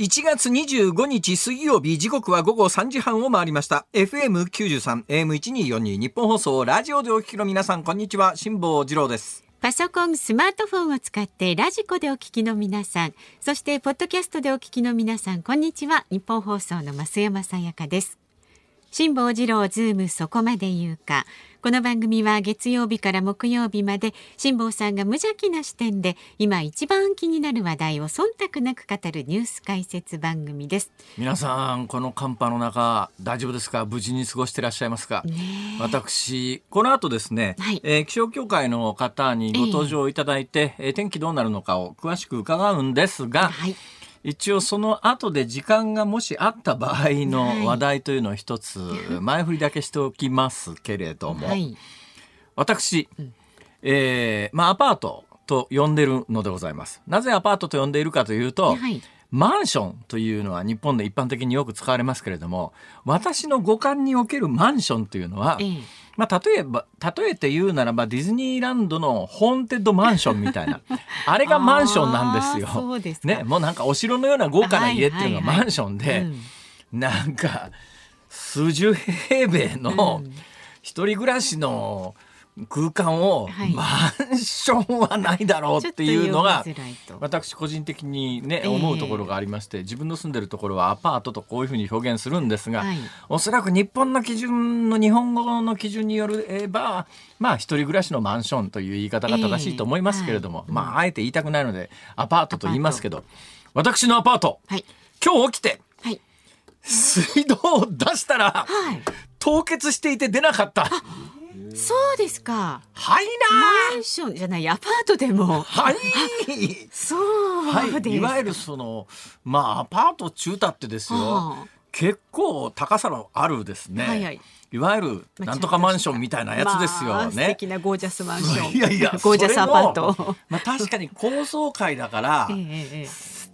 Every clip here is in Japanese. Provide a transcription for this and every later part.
1月25日水曜日時刻は午後3時半を回りました FM93 AM1242 日本放送ラジオでお聞きの皆さんこんにちは辛坊治郎ですパソコンスマートフォンを使ってラジコでお聞きの皆さんそしてポッドキャストでお聞きの皆さんこんにちは日本放送の増山さやかです辛坊治郎ズームそこまで言うかこの番組は月曜日から木曜日まで辛坊さんが無邪気な視点で今一番気になる話題を忖度なく語るニュース解説番組です皆さんこの寒波の中大丈夫ですか無事に過ごしていらっしゃいますか、私この後ですね、はい、えー、気象協会の方にご登場いただいて、えー、天気どうなるのかを詳しく伺うんですが、はい一応その後で時間がもしあった場合の話題というのを一つ前振りだけしておきますけれども、はい、私、えーまあ、アパートと呼んでるのでございます。なぜアパートと呼んでいるかというと、はいマンションというのは日本で一般的によく使われますけれども私の五感におけるマンションというのは、まあ、例えば例えて言うならばディズニーランドのホーンテッドマンションみたいな あれがマンションなんですよそうですね、もうなんかお城のような豪華な家っていうのがマンションで、はいはいはいうん、なんか数十平米の一人暮らしの、うん空間をマンションはないだろうっていうのが私個人的にね思うところがありまして自分の住んでるところはアパートとこういうふうに表現するんですがおそらく日本の基準の日本語の基準によればまあ一人暮らしのマンションという言い方が正しいと思いますけれどもまああえて言いたくないのでアパートと言いますけど私のアパート今日起きて水道を出したら凍結していて出なかった。そうですか。はいな。マンションじゃない、アパートでも。はい。そうです、はい。いわゆるその、まあ、アパート中だってですよ。結構高さのあるですね。はいはい。いわゆるなんとかマンションみたいなやつですよね。まあ、素敵なゴージャスマンション。いやいや、ゴージャスアパート。まあ確かに高層階だから、ええ、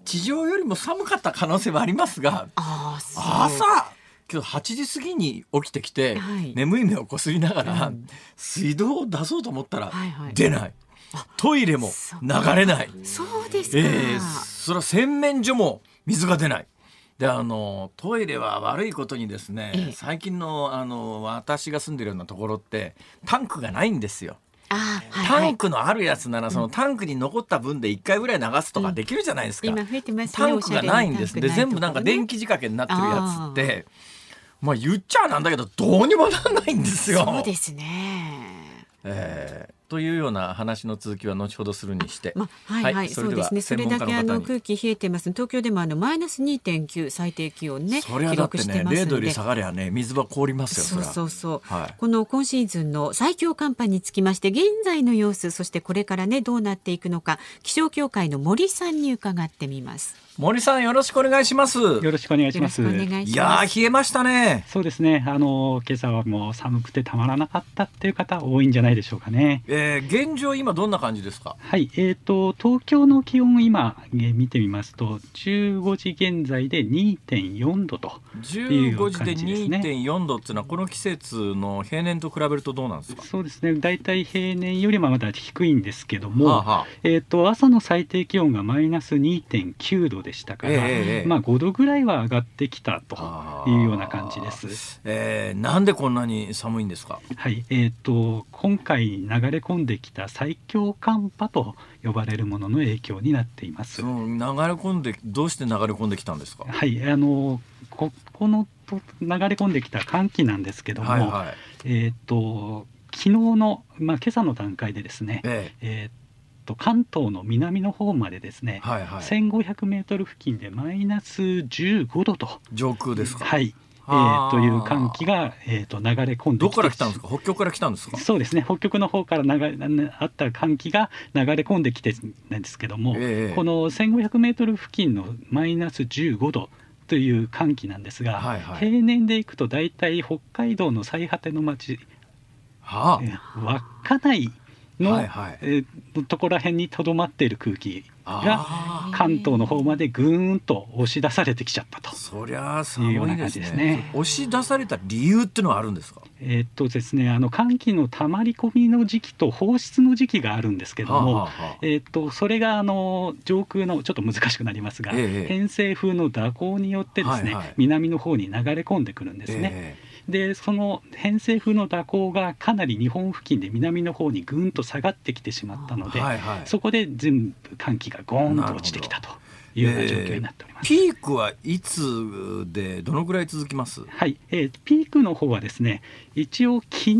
地上よりも寒かった可能性はありますが、あ朝今日8時過ぎに起きてきて、はい、眠い目をこすりながら、うん、水道を出そうと思ったら、いはい、出ないトイレも流れないそうですか、えー、それは洗面所も水が出ないであのトイレは悪いことにですね、ええ、最近のあの私が住んでるようなところってタンクがないんですよ。はいはい、タンクのあるやつならそのタンクに残った分で1回ぐらい流すとかできるじゃないですか、うんすね、タンクがないんですで全部なんか電気仕掛けになってるやつってまあ言っちゃなんだけどどうにもなんないんですよ。そうですね、えー、というような話の続きは後ほどするにして、まあ、はい、はい、はい、そうですねそれだけあの空気冷えてます東京でもあのマイナス2.9最低気温ねそれはだってね0度より下がりゃね水は凍りますよそうそうそう、はい、この今シーズンの最強寒波につきまして現在の様子そしてこれからねどうなっていくのか気象協会の森さんに伺ってみます森さんよろしくお願いします。よろしくお願いします。いや冷えましたね。そうですね。あの今朝はもう寒くてたまらなかったっていう方多いんじゃないでしょうかね。えー、現状今どんな感じですか。はい。えっ、ー、と東京の気温今、えー、見てみますと15時現在で2.4度と15時で2.4度っていうのはこの季節の平年と比べるとどうなんですか。そうですね。だいたい平年よりはまだ低いんですけども、はあはあ、えっ、ー、と朝の最低気温がマイナス2.9度でしたから、えー、まあ、5度ぐらいは上がってきたというような感じです。えー、なんでこんなに寒いんですか、はいえーと、今回流れ込んできた最強寒波と呼ばれるものの影響になっています。流れ込んでどうして流れ込んできたんですか、はい、あのここのと流れ込んできた寒気なんですけども、はいはい、えーと、昨日の、まあ、今朝の段階でですね、えええーと関東の南の方までですね、はいはい、1500メートル付近でマイナス15度と上空ですか。はい。えー、という寒気が、えー、と流れ込んでどこから来たんですか北極から来たんですかそうですね北極の方から流れあった寒気が流れ込んできてなんですけども、えー、この1500メートル付近のマイナス15度という寒気なんですが、はいはい、平年でいくとだいたい北海道の最果ての町、稚内の、はいはい、えー、ところらんにとどまっている空気が関東の方までぐーんと押し出されてきちゃったとそりゃ寒いです、ね、ですね。押し出された理由っていうのはあるんですか。えー、っとですね、あの寒気のたまり込みの時期と放出の時期があるんですけども、はあはあ、えー、っとそれがあの上空のちょっと難しくなりますが、ええ、偏西風の蛇行によってですね、はいはい、南の方に流れ込んでくるんですね。えでその偏西風の蛇行がかなり日本付近で南の方にぐんと下がってきてしまったので、はいはい、そこで全部寒気がゴーンと落ちてきたと。いうような状況になっております、えー、ピークはいつでどのぐらい続きますはい、えー、ピークの方はですね一応昨日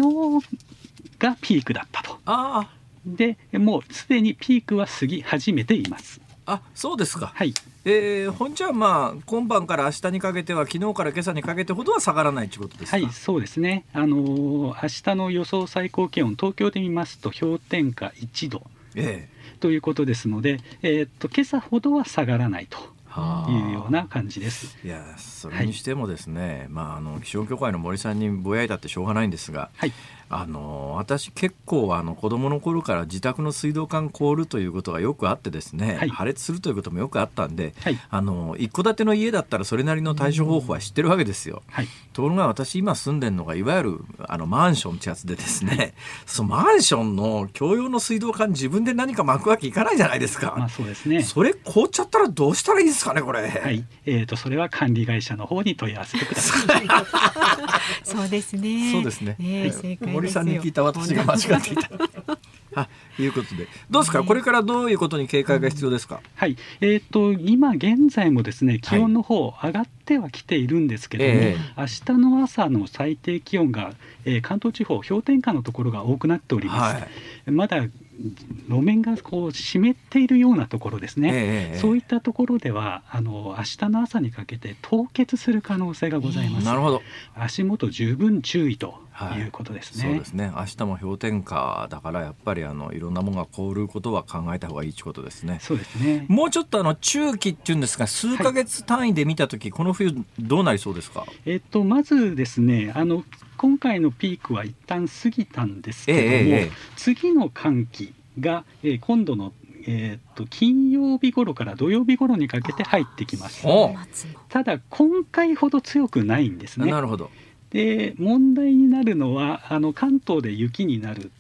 がピークだったとあでもうすでにピークは過ぎ始めていますあそうですかはいえー、本んじまあ今晩から明日にかけては昨日から今朝にかけてほどは下がらないということですか。はい、そうですね。あのー、明日の予想最高気温、東京で見ますと氷点下1度、ええということですので、えー、っと今朝ほどは下がらないと。いうような感じです。いや、それにしてもですね、はい、まああの気象協会の森さんにぼやいたってしょうがないんですが、はい、あの私結構あの子供の頃から自宅の水道管凍るということがよくあってですね、はい、破裂するということもよくあったんで、はい、あの一戸建ての家だったらそれなりの対処方法は知ってるわけですよ。はい、ところが私今住んでるのがいわゆるあのマンションってやつでですね、そのマンションの共用の水道管自分で何か巻くわけいかないじゃないですか。まあ、そうですね。それ凍っちゃったらどうしたらいいですかねこれ。はい。えっ、ー、とそれは管理会社の方に問い合わせてください。そうですね。そうですね。正解堀さんに聞いた私が間違っていた。あいうことでどうですか、これからどういうことに警戒が必要ですか、うん、はいえーと、今現在もですね気温の方上がっては来ているんですけれども、はいえー、明日の朝の最低気温が、えー、関東地方氷点下のところが多くなっております、はい、まだ路面がこう湿っているようなところですね、えー、そういったところではあの明日の朝にかけて凍結する可能性がございます。なるほど足元十分注意ということですね、はい、そうですね明日も氷点下だからやっぱりあのいろんなものが凍ることは考えた方がいいということですねそうですねもうちょっとあの中期っていうんですが数ヶ月単位で見た時、はい、この冬どうなりそうですかえっとまずですねあの今回のピークは一旦過ぎたんですけども、え次の寒気が、えー、今度のえーと、金曜日頃から土曜日頃にかけて入ってきます。ただ今回ほど強くないんですね。なるほどで問題になるのはあの関東で雪になる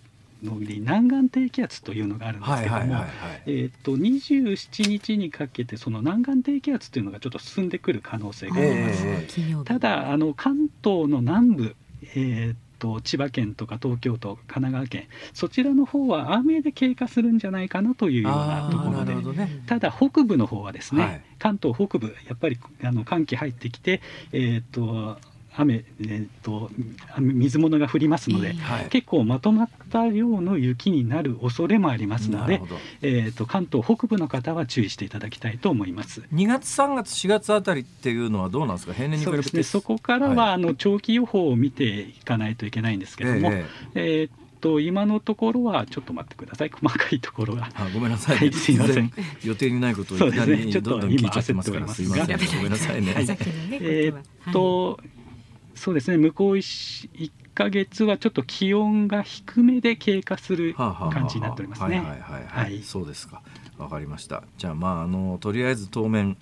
のに南岸低気圧というのがあるんですけども、えっと27日にかけてその南岸低気圧というのがちょっと進んでくる可能性があります。えー、ただあの関東の南部えー、っと千葉県とか東京都神奈川県そちらの方は雨で経過するんじゃないかなというようなところで、ね、ただ北部の方はですね、はい、関東北部やっぱりあの寒気入ってきてえー、っと雨、えっと、水物が降りますので、えー結構まとまった量の雪になる恐れもありますので、えーと、関東北部の方は注意していただきたいと思います2月、3月、4月あたりっていうのはどうなんですか、平年に比べてそ、ね、そこからは、はい、あの長期予報を見ていかないといけないんですけれども。えー、えーと今のところはちょっと待ってください細かいところがあごめんなさい、ね、はい、すいません予定にないことをいきなりどんどん聞いちゃってますから すいませんごめんなさいね えっと、はいそうですね向こう 1, 1ヶ月はちょっと気温が低めで経過する感じになっておりますね。はいははいい、そうですかわかりましたじゃあまああのとりあえず当面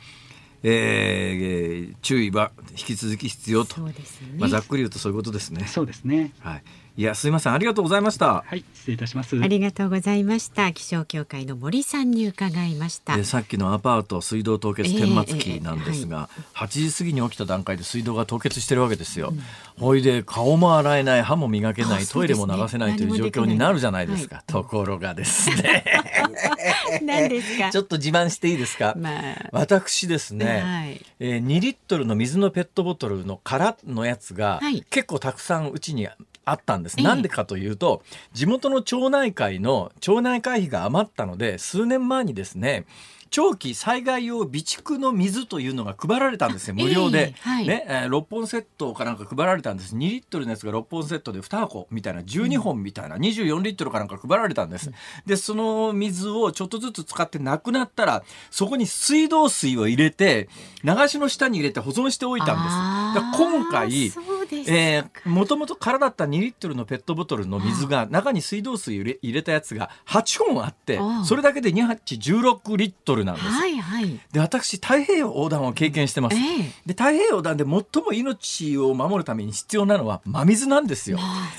えー、注意は引き続き必要と、そうね、まあ、ざっくり言うとそういうことですね。そうですね、はいいやすいませんありがとうございましたはい失礼いたしますありがとうございました気象協会の森さんに伺いましたさっきのアパート水道凍結天末期なんですが、えーえーはい、8時過ぎに起きた段階で水道が凍結してるわけですよ、うん、ほいで顔も洗えない歯も磨けない、トイレも流せないという状況になるじゃないですか、はい、ところがですね 何ですかちょっと自慢していいですか、まあ、私ですね、はい、えー、2リットルの水のペットボトルの空のやつが、結構たくさんうちにあったんです。なんでかというと、地元の町内会の町内会費が余ったので、数年前にですね、長期災害用備蓄の水というのが配られたんですよ無料で、えーはい、ねえー、6本セットかなんか配られたんです2リットルのやつが6本セットで2箱みたいな12本みたいな、うん、24リットルかなんか配られたんです、でその水をちょっとずつ使ってなくなったらそこに水道水を入れて流しの下に入れて保存しておいたんです今回えもともと空だった2リットルのペットボトルの水が中に水道水入れ入れたやつが8本あってそれだけで2鉢16リットルなんです、はいはい、で私太平洋横断を経験してます、えー、で太平洋横断で最も命を守るために必要なのは真水なんですよ、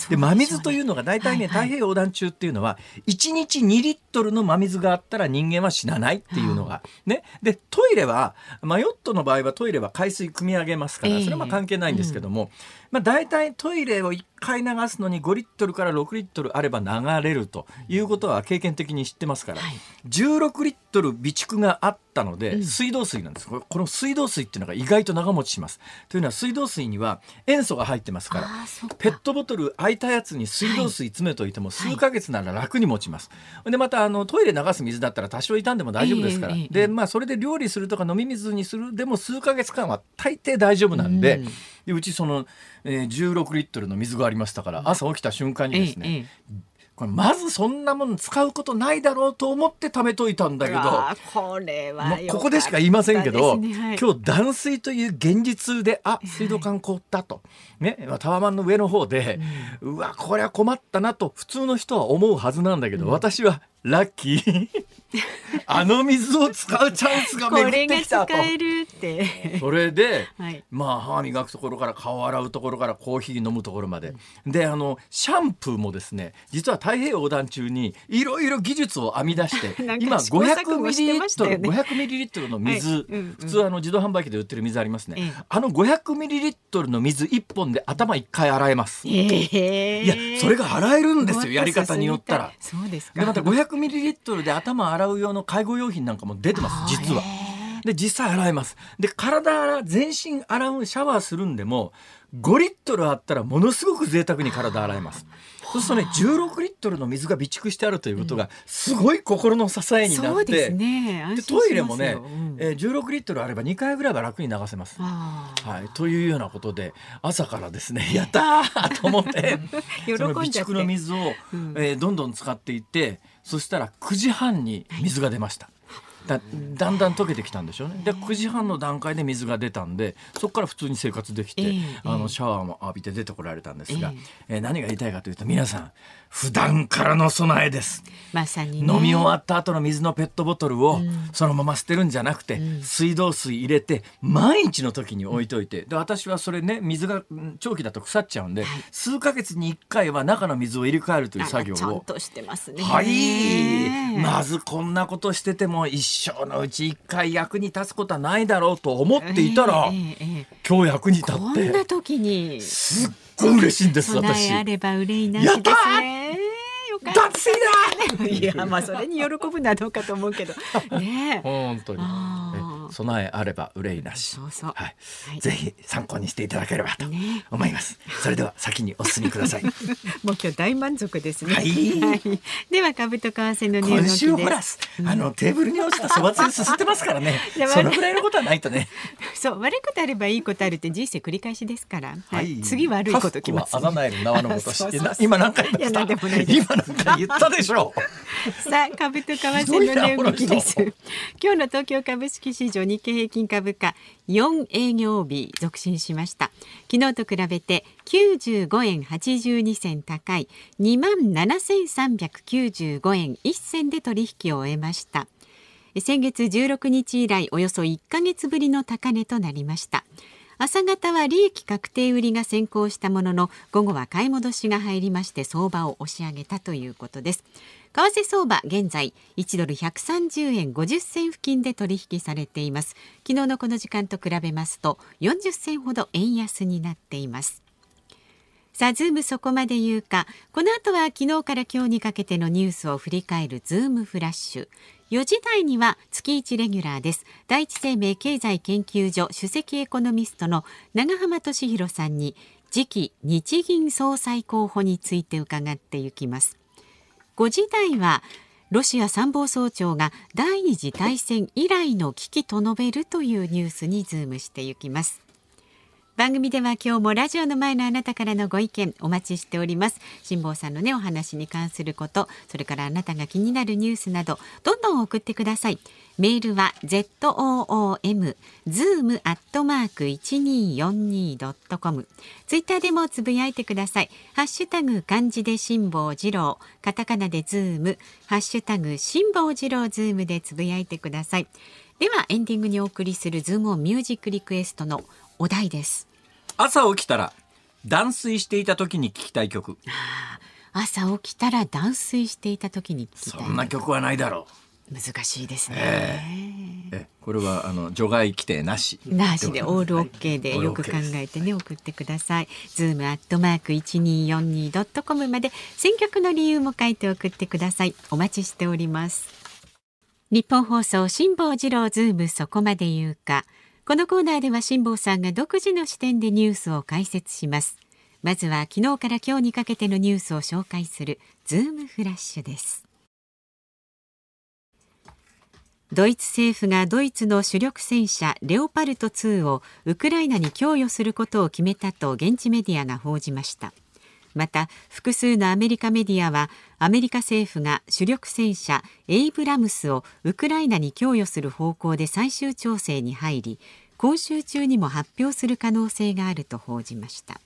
で、真水というのが大体ね、はいはい、太平洋横断中っていうのは1日2リットルの真水があったら人間は死なないっていうのが、うん、ねでトイレはマヨットの場合はトイレは海水汲み上げますからそれはまあ関係ないんですけども、うんまあ、大体トイレを1買い流すのに5リットルから6リットルあれば流れるということは経験的に知ってますから、はい、16リットル備蓄があったので水道水なんです、うん、この水道水っていうのが意外と長持ちしますというのは水道水には塩素が入ってますからペットボトル空いたやつに水道水詰めといても数ヶ月なら楽に持ちます、はい、でまたあのトイレ流す水だったら多少傷んでも大丈夫ですから、えーえー、でまあそれで料理するとか飲み水にするでも数ヶ月間は大抵大丈夫なんでうん、でうちその、えー、16リットルの水がありりましたから朝起きた瞬間にですね、これまずそんなもの使うことないだろうと思って貯めといたんだけどこれは、ね、ここでしか言いませんけど、はい、今日断水という現実であ水道管凍ったと、ね、タワマンの上の方で、うん、うわこれは困ったなと普通の人は思うはずなんだけど、うん、私はラッキー。あの水を使うチャンスが巡ってきたと。これが使えるって。それで、はい、まあ歯磨くところから顔洗うところからコーヒー飲むところまで。であのシャンプーもですね実は太平洋横断中にいろいろ技術を編み出して 今500ミリリットル、ね、500ミリリットルの水、はいうんうん、普通あの自動販売機で売ってる水ありますね。ええ、あの500ミリリットルの水一本で頭一回洗えます。えー、いやそれが洗えるんですよやり方によったら。そうですか。でまた500ミリリットルで頭洗洗う用の介護用品なんかも出てます実は。で実際洗えますで体全身洗うシャワーするんでも5リットルあったらものすごく贅沢に体洗えますそうするとね16リットルの水が備蓄してあるということがすごい心の支えになって、うね、でトイレもね、えー、16リットルあれば2回ぐらいは楽に流せます。はい、というようなことで朝からですね やったーと思ってその備蓄の水を、えー、どんどん使っていって。そしたら9時半に水が出ました、はいだだんだん溶けてきたんでしょうねで9時半の段階で水が出たんでそこから普通に生活できて、あのシャワーも浴びて出てこられたんですが、えー、何が言いたいかというと皆さん普段からの備えですまさに、ね、飲み終わった後の水のペットボトルをそのまま捨てるんじゃなくて、水道水入れて毎日の時に置いといてで私はそれね水が長期だと腐っちゃうんで、数か月に1回は中の水を入れ替えるという作業をちゃんとしてますねはいまずこんなことしてても一生のうち一回役に立つことはないだろうと思っていたら、えーえー、今日役に立ってこんな時にすっごい嬉しいんです私あれば憂いなしですね脱水だ いやまあそれに喜ぶなどうかと思うけどね 本当に備えあれば憂いなし。そうそうはい、ぜひ参考にしていただければと思います。ね、それでは先にお進みください。もう今日大満足ですね。はい。はい、では株と為替の値動きです。今週あのテーブルに落ちたそばつゆすすってますからね。そのぐらいのことはないとね。そう悪いことあればいいことあるって人生繰り返しですから。はい。次悪いこときます、ね。穴ない縄のごとし。今何回言った。今何回言ったでしょう。さあ株と為替の値動きです。今日の東京株式市場場日経平均株価4営業日続伸しました昨日と比べて95円82銭高い2万7395円1銭で取引を終えました先月16日以来およそ1ヶ月ぶりの高値となりました朝方は利益確定売りが先行したものの午後は買い戻しが入りまして相場を押し上げたということです為替相場現在1ドル130円50銭付近で取引されています昨日のこの時間と比べますと40銭ほど円安になっていますさあズームそこまで言うかこの後は昨日から今日にかけてのニュースを振り返るズームフラッシュ四時台には月一レギュラーです第一生命経済研究所首席エコノミストの長浜俊弘さんに次期日銀総裁候補について伺っていきます5時台はロシア参謀総長が第二次大戦以来の危機と述べるというニュースにズームしていきます番組では今日もラジオの前のあなたからのご意見お待ちしております辛坊さんのねお話に関することそれからあなたが気になるニュースなどどんどん送ってくださいメールは zoom zoom アットマーク一二四二ドットコム。ツイッターでもつぶやいてください。ハッシュタグ漢字で辛坊治郎、カタカナでズーム、ハッシュタグ辛坊治郎ズームでつぶやいてください。ではエンディングにお送りするズームオンミュージックリクエストのお題です。朝起きたら断水していた時に聞きたい曲。朝起きたら断水していた時にそんな曲はないだろう。難しいですね、えー、これはあの除外規定なしなしでオールオッケーでよく考えてね、送ってくださいズームアットマーク一二四二ドットコムまで選曲の理由も書いて送ってくださいお待ちしております日本放送辛坊治郎ズームそこまで言うかこのコーナーでは辛坊さんが独自の視点でニュースを解説しますまずは昨日から今日にかけてのニュースを紹介するズームフラッシュですドイツ政府がドイツの主力戦車レオパルト2をウクライナに供与することを決めたと現地メディアが報じましたまた複数のアメリカメディアはアメリカ政府が主力戦車エイブラムスをウクライナに供与する方向で最終調整に入り今週中にも発表する可能性があると報じました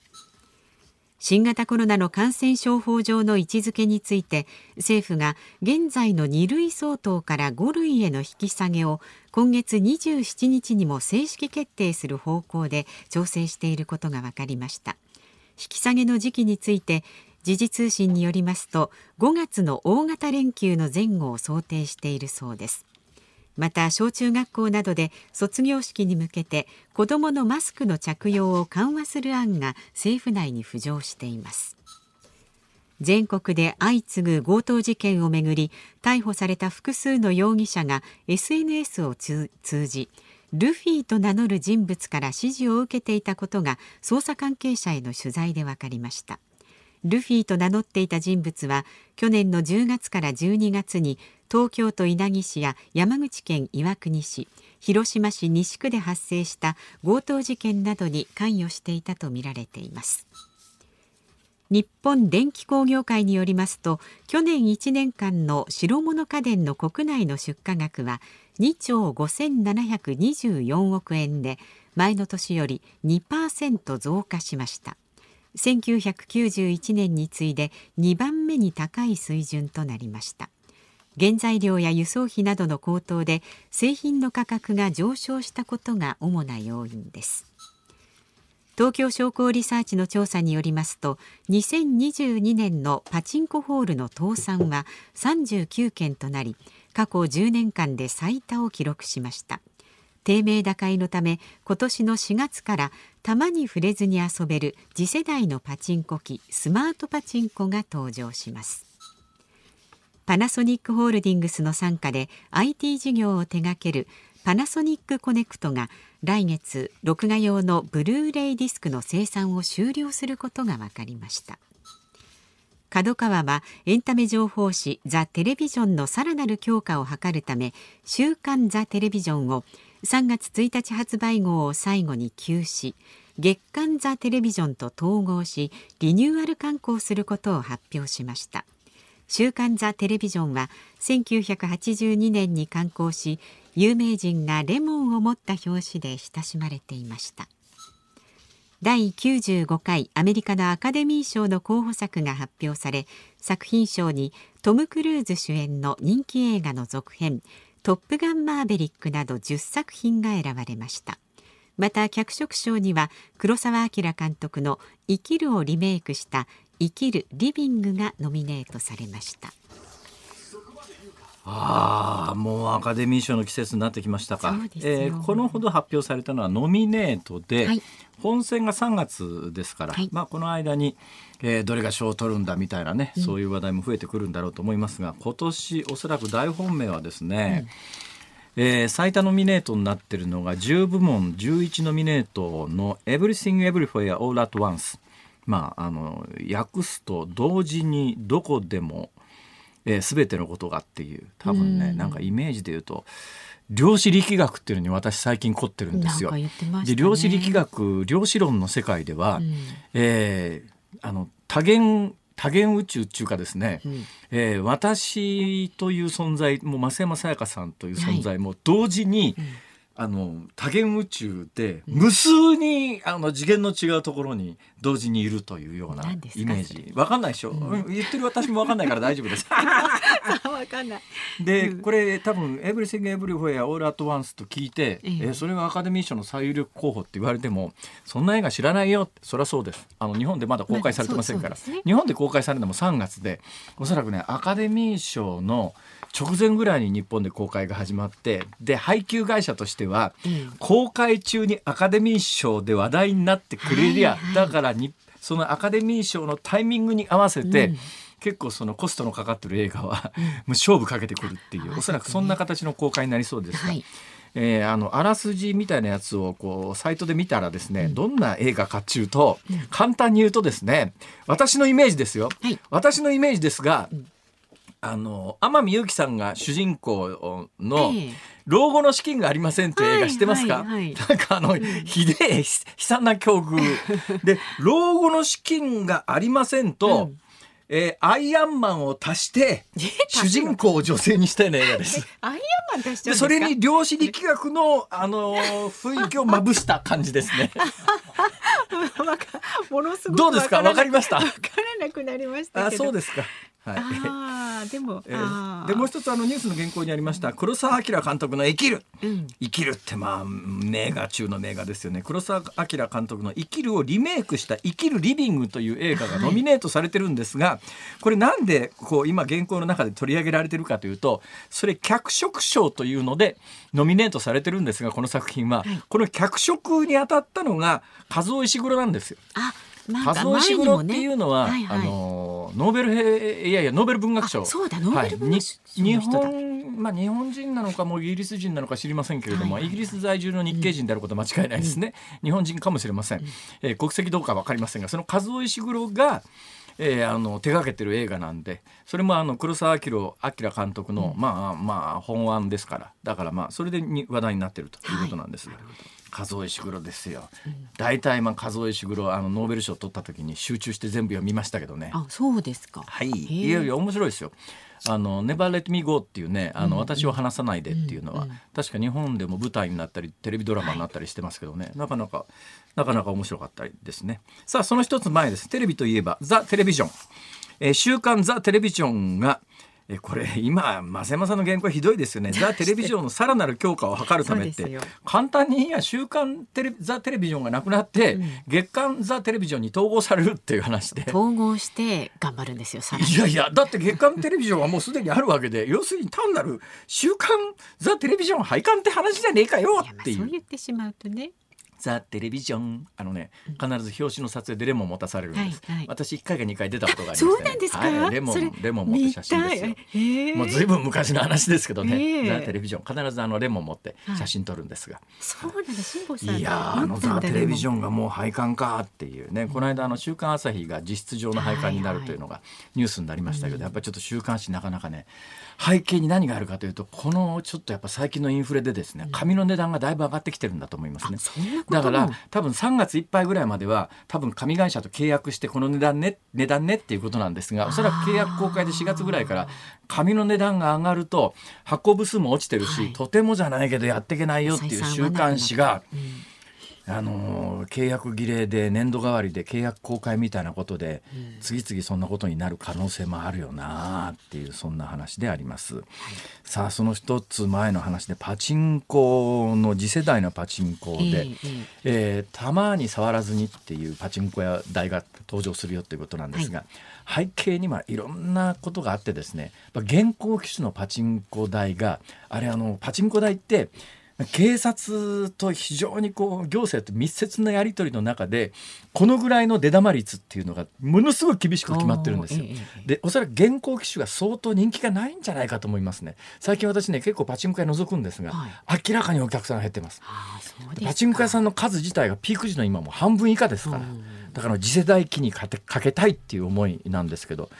新型コロナの感染症法上の位置づけについて政府が現在の2類相当から5類への引き下げを今月27日にも正式決定する方向で調整していることが分かりました引き下げの時期について時事通信によりますと5月の大型連休の前後を想定しているそうですまた小中学校などで卒業式に向けて子どものマスクの着用を緩和する案が政府内に浮上しています全国で相次ぐ強盗事件をめぐり逮捕された複数の容疑者が SNS を通じルフィと名乗る人物から指示を受けていたことが捜査関係者への取材で分かりましたルフィと名乗っていた人物は去年の10月から12月に東京都稲城市や山口県岩国市広島市西区で発生した強盗事件などに関与していたとみられています日本電気工業会によりますと去年1年間の白物家電の国内の出荷額は2兆5724億円で前の年より2%増加しました1991年に次いで2番目に高い水準となりました原材料や輸送費などの高騰で製品の価格が上昇したことが主な要因です東京商工リサーチの調査によりますと2022年のパチンコホールの倒産は39件となり過去10年間で最多を記録しました低迷打開のため今年の4月から玉に触れずに遊べる次世代のパチンコ機スマートパチンコが登場しますパナソニックホールディングスの傘下で IT 事業を手掛けるパナソニックコネクトが来月録画用のブルーレイディスクの生産を終了することが分かりました角川はエンタメ情報誌ザ・テレビジョンのさらなる強化を図るため週刊ザ・テレビジョンを3月1日発売号を最後に休止月刊ザ・テレビジョンと統合しリニューアル刊行することを発表しました週刊ザ・テレビジョンは1982年に刊行し有名人がレモンを持った表紙で親しまれていました第95回アメリカのアカデミー賞の候補作が発表され作品賞にトム・クルーズ主演の人気映画の続編トップガンマーベリックなど10作品が選ばれました。また脚色賞には黒澤明監督の生きるをリメイクした生きるリビングがノミネートされました。ああもうアカデミー賞の季節になってきましたか、えー、このほど発表されたのはノミネートで、はい、本選が3月ですから、はい、まあ、この間に、えー、どれが賞を取るんだみたいなね、そういう話題も増えてくるんだろうと思いますが、今年おそらく大本命はですね、うん、えー、最多ノミネートになってるのが10部門11ノミネートの「Everything Everywhere All at Once」まああの訳すと同時にどこでも、えー、全てのことがっていう多分ね、ん、なんかイメージで言うと量子力学っていうのに私最近凝ってるんですよ。ね、で量子力学量子論の世界では、うん、えーあの多元多元宇宙っていうかですね、うん、えー、私という存在もう増山さやかさんという存在も同時に、はい、あの多元宇宙で無数に、あの次元の違うところに同時にいるというようなイメージわかんないでしょ、うん、言ってる私もわかんないから大丈夫です わかんない。で、これ多分「エブリシング・エブリフェア・オール・アット・ワンス」と聞いて、えー、それがアカデミー賞の最有力候補って言われてもそんな映画知らないよってそりゃそうですあの日本でまだ公開されてませんから、ね、日本で公開されるのも3月でおそらくねアカデミー賞の直前ぐらいに日本で公開が始まってで配給会社としては、うん、公開中にアカデミー賞で話題になってくれりゃ、はいはい、だからにそのアカデミー賞のタイミングに合わせて、うん結構そのコストのかかってる映画はもう勝負かけてくるっていうおそらくそんな形の公開になりそうですが、はい、えー、あのあらすじみたいなやつをこうサイトで見たらですね、うん、どんな映画かっちゅうと、うん、簡単に言うとですね私のイメージですよ、はい、私のイメージですが、うんあの天海祐希さんが主人公の、老後の資金がありませんって映画知ってますか、はいはいはい、なんかあの、ひでえ悲惨な境遇で老後の資金がありませんと、うんえー、アイアンマンを足して、主人公を女性にしたような映画です。アイアンマン足してそれに量子力学の、あのー、雰囲気をまぶした感じですね。ものすごくどうですかわかりましたわからなくなりましたあそうですかはい、でも、えー、でもう一つあのニュースの原稿にありました黒澤明監督の「生きる」うん、生きるってまあ名画中の名画ですよね黒澤明監督の「生きる」をリメイクした「生きるリビング」という映画がノミネートされてるんですが、はい、これなんでこう今原稿の中で取り上げられてるかというとそれ脚色賞というのでノミネートされてるんですがこの作品は、はい、この脚色に当たったのが和夫石黒なんですよ。あ多層石黒っていうのは、はいはい、あのノーベルいやいやノーベル文学賞そうだノーベル文学賞、はい、日本まあ日本人なのかもうイギリス人なのか知りませんけれども、はいはい、イギリス在住の日系人であることは間違いないですね、うん、日本人かもしれません、うん、えー、国籍どうか分かりませんがその和尾石黒がえー、あの手がけてる映画なんでそれもあの黒澤明明監督の、うん、まあまあ本案ですからだからまあそれでに話題になってるということなんです。はい数え石黒ですよ、うん、大体まあ数え石黒あのノーベル賞取った時に集中して全部読みましたけどねあそうですかはいいやいや面白いですよあの「Never Let Me Go」っていうねあの、私を話さないでっていうのは、うんうん、確か日本でも舞台になったりテレビドラマになったりしてますけどね、はい、なかなかなかなか面白かったりですねさあその一つ前ですテレビといえば「ザ・テレビジョン」えー、週刊ザ・テレビジョンがえこれ今増山さんの原稿ひどいですよね「ザ・テレビジョン」のさらなる強化を図るためって簡単にいや週刊テレザ・テレビジョン」がなくなって、うん、月刊ザ・テレビジョンに統合されるっていう話で統合して頑張るんですよさらにいやいやだって月刊テレビジョンはもうすでにあるわけで要するに単なる「週刊ザ・テレビジョン」廃刊って話じゃねえかよっていう。そう言ってしまうとねザ・テレビジョンあのね必ず表紙の撮影でレモン持たされるんです、はいはい、私1回か2回出たことがありま、ね、そうなんですか、はい、レモンレモン持って写真ですよ、もうずいぶん昔の話ですけどね、ザ・テレビジョン必ずあのレモン持って写真撮るんですが、はい、そうなんだ辛抱さんいやあのザ・テレビジョンがもう廃刊かっていうねこの間あの週刊朝日が実質上の廃刊になるというのがニュースになりましたけど、はいはい、やっぱりちょっと週刊誌なかなかね背景に何があるかというとこのちょっとやっぱ最近のインフレでですね紙の値段がだいぶ上がってきてるんだと思いますね。だから多分3月いっぱいぐらいまでは多分紙会社と契約してこの値段ね値段ねっていうことなんですがおそらく契約公開で4月ぐらいから紙の値段が上がると発行部数も落ちてるし、はい、とてもじゃないけどやっていけないよっていう週刊誌が。うんあの契約儀礼で年度替わりで契約公開みたいなことで、次々そんなことになる可能性もあるよなっていうそんな話であります。さあその一つ前の話でパチンコの次世代のパチンコで、えー、たまに触らずにっていうパチンコ屋台が登場するよっていうことなんですが、背景にはいろんなことがあってですね現行機種のパチンコ台があれあのパチンコ台って警察と非常にこう行政と密接なやり取りの中でこのぐらいの出玉率っていうのがものすごく厳しく決まってるんですよ。でおそらく現行機種が相当人気がないんじゃないかと思いますね。最近私ね結構パチンコ屋覗くんですが、はい、明らかにお客さんが減ってます。パチンコ屋さんの数自体がピーク時の今も半分以下ですから。だから次世代機にかけたいっていう思いなんですけど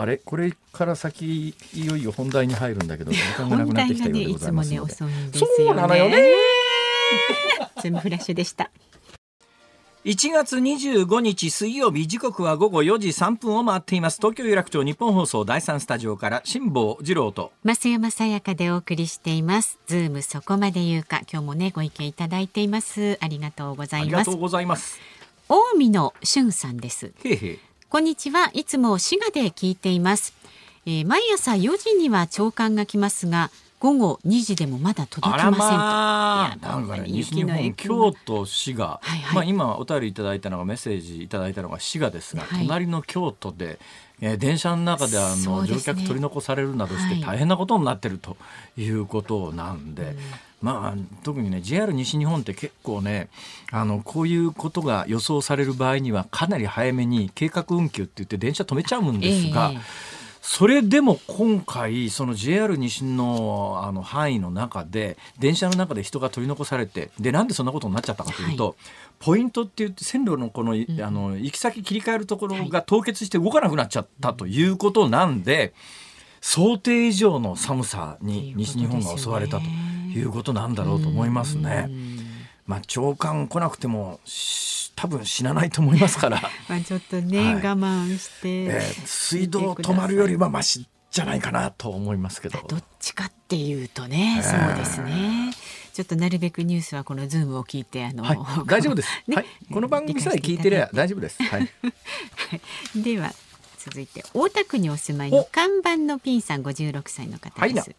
あれこれから先いよいよ本題に入るんだけど 時間がなくなってきたようでございますので、ね、そうなのよねズームフラッシュでした1月25日水曜日時刻は午後4時3分を回っています東京有楽町日本放送第三スタジオから辛坊治郎と増山さやかでお送りしていますズームそこまで言うか今日もねご意見いただいていますありがとうございますありがとうございます近江の俊さんですへへこんにちは。いつも滋賀で聞いています。えー、毎朝4時には長官が来ますが、午後2時でもまだ届きませんと。まあ、なんかね、西日本、京都、滋賀、はいはい、まあ、今お便りいただいたのが、メッセージいただいたのが滋賀ですが、はい、隣の京都で。えー、電車の中であの乗客取り残されるなどして大変なことになってるということなんで、まあ、特にね JR 西日本って結構ねあのこういうことが予想される場合にはかなり早めに計画運休って言って電車止めちゃうんですが。えーそれでも今回、その JR 西のあの範囲の中で、電車の中で人が取り残されて、で、なんでそんなことになっちゃったかというと、はい、ポイントって言って、線路のこの、うん、あの、行き先切り替えるところが凍結して動かなくなっちゃったということなんで、はい、想定以上の寒さに西日本が襲われたと。いうことなんだろうと思いますね。まあ、長官来なくても多分死なないと思いますから まあちょっとね、はい、我慢して、えー、水道止まるよりはましじゃないかなと思いますけどどっちかっていうとね、えー、そうですねちょっとなるべくニュースはこのズームを聞いてあの、はい、大丈夫です、ね、はい、この番組さえ聞いてりゃ大丈夫です、はい、では続いて大田区にお住まいの看板のピンさん56歳の方です。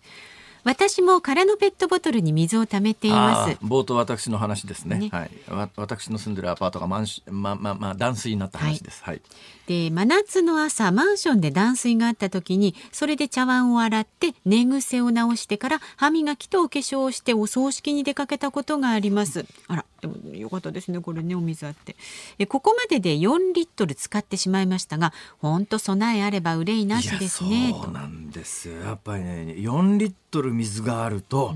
私も空のペットボトルに水を貯めています冒頭私の話ですね、ね、はい、わ私の住んでるアパートが満まままあ断水になった話です、はい、はい、で真夏の朝マンションで断水があった時にそれで茶碗を洗って寝癖を直してから歯磨きとお化粧をしてお葬式に出かけたことがありますあらでも良かったですねこれねお水あってえここまでで4リットル使ってしまいましたが本当備えあれば憂いなしですねそうなんですやっぱりね4リットルる水があると、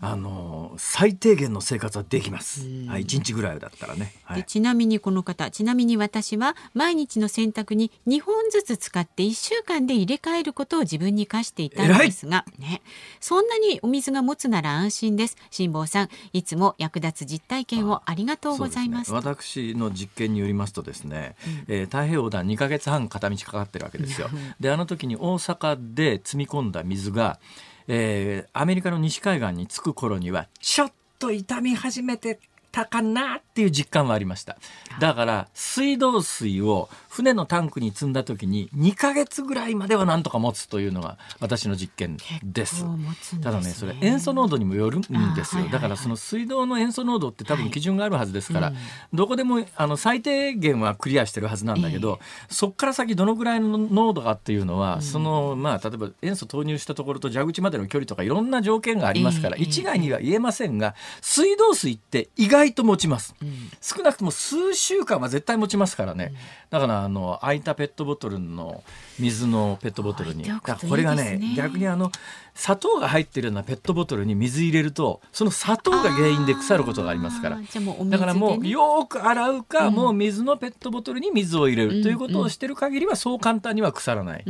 あの最低限の生活はできます。はい、一日ぐらいだったらね、はい、ちなみにこの方、ちなみに私は毎日の洗濯に二本ずつ使って一週間で入れ替えることを自分に課していたんですが、ね、そんなにお水が持つなら安心です。辛坊さん、いつも役立つ実体験をありがとうございます。すね、私の実験によりますとですね、うん、えー、太平洋断二ヶ月半片道かかってるわけですよ。で、あの時に大阪で積み込んだ水がえー、アメリカの西海岸に着く頃にはちょっと痛み始めてったかなっていう実感はありましただから水道水を船のタンクに積んだ時に2ヶ月ぐらいまではなんとか持つというのが私の実験です、ね、ただねそれ塩素濃度にもよるんですよ、だからその水道の塩素濃度って多分基準があるはずですから、はいうん、どこでもあの最低限はクリアしてるはずなんだけど、えー、そっから先どのぐらいの濃度かっていうのは、うん、そのまあ例えば塩素投入したところと蛇口までの距離とかいろんな条件がありますから、えー、一概には言えませんが水道水って意外外と持ちます、うん、少なくとも数週間は絶対持ちますからね、だからあの空いたペットボトルの水のペットボトルにこれがね、逆にあの砂糖が入ってるようなペットボトルに水入れるとその砂糖が原因で腐ることがありますから、ね、だからもうよく洗うか、うん、もう水のペットボトルに水を入れる、ということをしてる限りはそう簡単には腐らない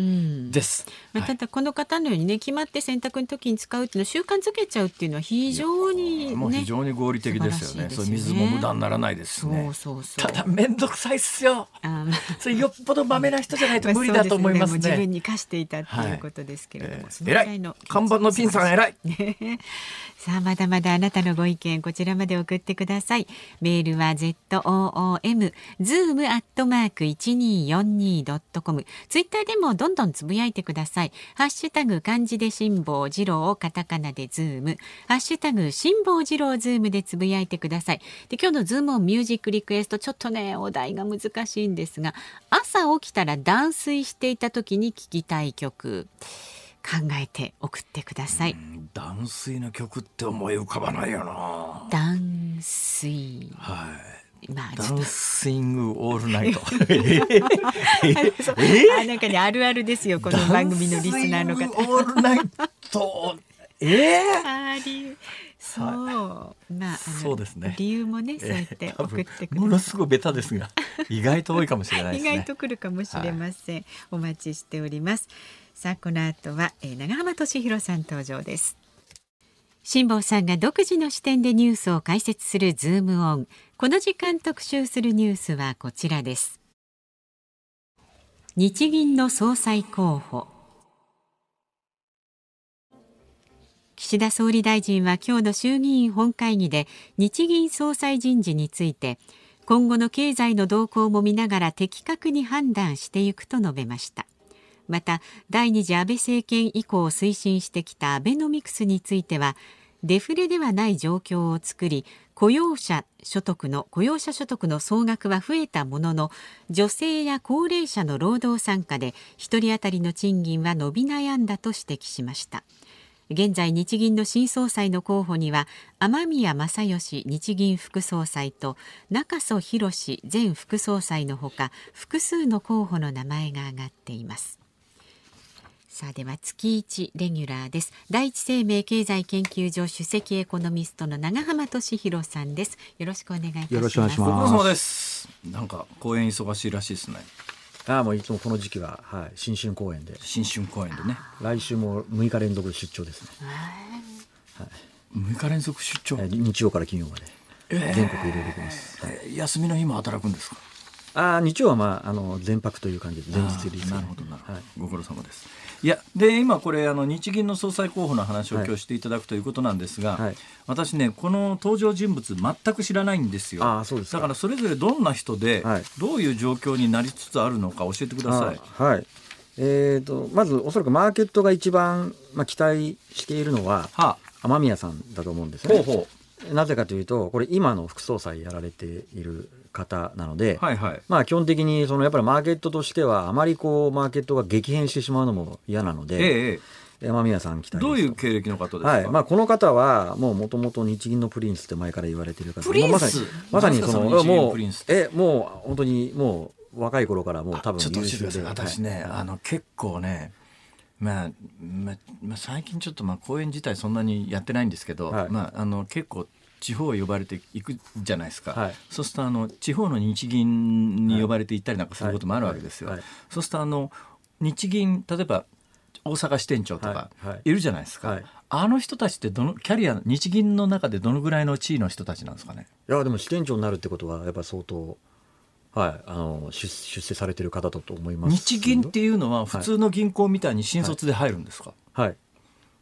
です。まあ、ただこの方のようにね決まって洗濯の時に使うっていうの習慣づけちゃうっていうのは非常に、ね、もう非常に合理的ですよね。ねそう水も無駄にならないですね。そうそうただ面倒くさいっすよ。それよっぽどまめな人じゃないと無理だと思いますね。すね自分に貸していたっていうことですけれども、はい、えそのぐらいの看板のピンさん偉い。さあ、まだまだあなたのご意見、こちらまで送ってください。メールは ZOOM、zoom アットマーク 1242.com。ツイッターでもどんどんつぶやいてください。ハッシュタグ漢字で辛抱二郎、をカタカナでズーム。ハッシュタグ辛抱二郎ズームでつぶやいてください。で、今日のズームオンミュージックリクエスト、ちょっとね、お題が難しいんですが、朝起きたら断水していた時に聞きたい曲。考えて送ってください断水の曲って思い浮かばないよな断水はいまあ、ダンイングオールナイト。あなんかねあるあるですよこの番組のリスナーの方。オールナイト。ええー。そう、はい、まあそうですね。理由もねそうやって送ってくる。ものすごいベタですが、意外と多いかもしれない、ね、意外と来るかもしれません。はい、お待ちしております。さあこの後は、えー、長浜俊弘さん登場です辛坊さんが独自の視点でニュースを解説するズームオンこの時間特集するニュースはこちらです日銀の総裁候補岸田総理大臣は今日の衆議院本会議で日銀総裁人事について今後の経済の動向も見ながら的確に判断していくと述べましたまた第二次安倍政権以降推進してきたアベノミクスについてはデフレではない状況を作り雇用者所得の雇用者所得の総額は増えたものの女性や高齢者の労働参加で1人当たりの賃金は伸び悩んだと指摘しました現在日銀の新総裁の候補には雨宮正義日銀副総裁と中曽宏前副総裁のほか複数の候補の名前が挙がっていますさあでは月一レギュラーです第一生命経済研究所首席エコノミストの長浜俊弘さんですよろしくお願いいたしますよろしくお願いしますなんか公演忙しいらしいですねああもういつもこの時期は、はい、新春公演で新春公演でね来週も6日連続出張ですね、はい、6日連続出張日曜から金曜まで全国入れてきます、はい、休みの日も働くんですかあ日曜はまああの全泊という感じで前日リリーなるほどなるほど、はい、ご苦労様ですいやで今これあの日銀の総裁候補の話を今日していただくということなんですが、はい、私ねこの登場人物全く知らないんですよあそうですだからそれぞれどんな人で、はい、どういう状況になりつつあるのか教えてくださいはいえーと、まずおそらくマーケットが一番、まあ、期待しているのは、はあ、雨宮さんだと思うんですねほうほうなぜかというとこれ今の副総裁やられている方なので、はいはい、まあ基本的にそのやっぱりマーケットとしてはあまりこうマーケットが激変してしまうのも嫌なので、ええ、山宮さんどういう経歴の方ですか、はいまあ、この方はもうもともと日銀のプリンスって前から言われてる方プリンスまさにまさにそのもうえもう本当にもう若い頃からもう多分優秀で私ね、はい、あの結構ねまあ、まあ、最近ちょっとまあ公演自体そんなにやってないんですけど、はい、まああの結構地方呼ばれていくじゃないですか、はい、そうするとあの地方の日銀に呼ばれて行ったりなんかすることもあるわけですよ。そうするとあの日銀例えば大阪支店長とかいるじゃないですか、はいはい、あの人たちってどのキャリア日銀の中でどのぐらいの地位の人たちなんですかねいやでも支店長になるってことはやっぱ相当はい、あの出出世されてる方だと思います日銀っていうのは普通の銀行みたいに新卒で入るんですか、はい、はい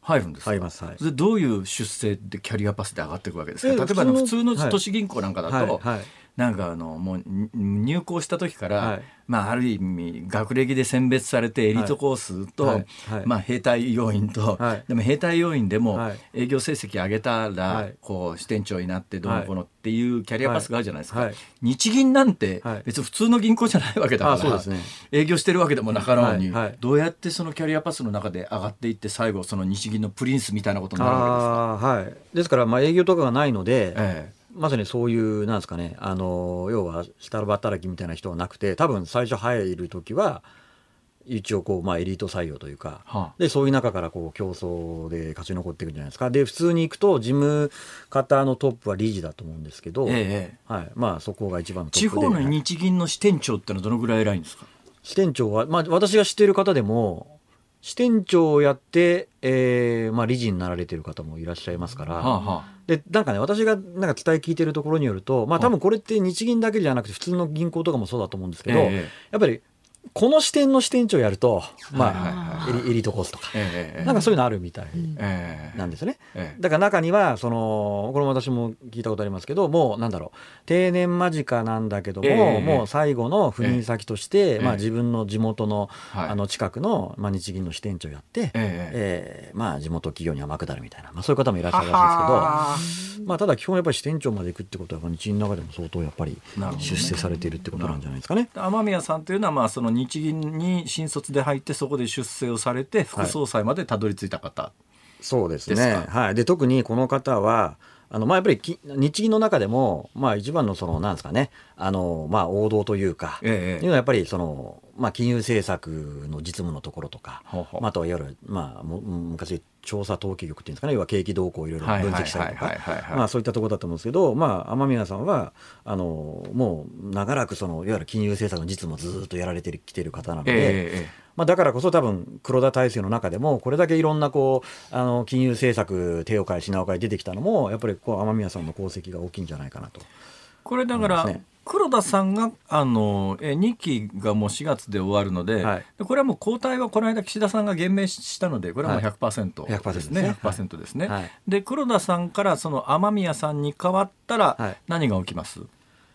入るんです入ります、はい、でどういう出世でキャリアパスで上がっていくわけですか例えばの普通の都市銀行なんかだと、はいはいなんかあのもう入校した時から、はい、まあ、ある意味学歴で選別されてエリートコースと、はいはい、まあ、兵隊要員と、でも兵隊要員でも営業成績上げたら、こう支店長になってどうのこのっていうキャリアパスがあるじゃないですか、日銀なんて別に普通の銀行じゃないわけだから、ね、営業してるわけでもなかろうに、どうやってそのキャリアパスの中で上がっていって最後その日銀のプリンスみたいなことになるわけですか。はい、ですからまあ営業とかがないので、ええまさにそういうなんですかねあの要は下働きみたいな人はなくて多分最初入る時は一応こう、まあ、エリート採用というか、はあ、でそういう中からこう競争で勝ち残っていくんじゃないですかで普通に行くと事務方のトップは理事だと思うんですけど、ええ、はいまあ、そこが一番地方の日銀の支店長ってのはどのぐらい偉いんですか支店長は、まあ、私が知っている方でも支店長をやって、えーまあ、理事になられてる方もいらっしゃいますから、はあはあ、でなんかね私がなんか伝え聞いてるところによるとまあ多分これって日銀だけじゃなくて普通の銀行とかもそうだと思うんですけど、やっぱりこの支店の支店長やると、まあ、エリエリートコースとか、なんかそういうのあるみたいなんですね、えね。だから中には、その、これも私も聞いたことありますけど、もうなんだろう、定年間近なんだけども、もう最後の赴任先として、まあ自分の地元の、あの近くの、まあ日銀の支店長やって、ええまあ地元企業には甘くなるみたいな、まあそういう方もいらっしゃるらしいですけど、まあただ基本やっぱり支店長まで行くってことは、日銀の中でも相当やっぱり出世されているってことなんじゃないですかね。雨宮さんというのは、まあそのの日銀に新卒で入ってそこで出世をされて副総裁までたどり着いた方、はい、そうですねはい、で特にこの方はあのまあ、やっぱり日銀の中でも、まあ、一番のそのなんですか、ね、あのまあ王道というか、ええ、いうのはやっぱりその、まあ、金融政策の実務のところとか、ほうほうまあ、あとはいわゆる、まあ、昔調査統計局っていうんですかね要は景気動向をいろいろ分析したりとかそういったところだと思うんですけど、まあ、雨宮さんはあのもう長らくそのいわゆる金融政策の実務をずっとやられてきてる方なので。えーえーまあ、だからこそ多分黒田体制の中でもこれだけいろんなこうあの金融政策手を変え品を変え出てきたのもやっぱりこう雨宮さんの功績が大きいんじゃないかなと。これだから、黒田さんがあのえ2期がもう4月で終わるのではい、でこれはもう交代はこの間岸田さんが言明したのでこれはもう100%ですね、はい、100%ですね、はい、で黒田さんからその雨宮さんに変わったら何が起きます、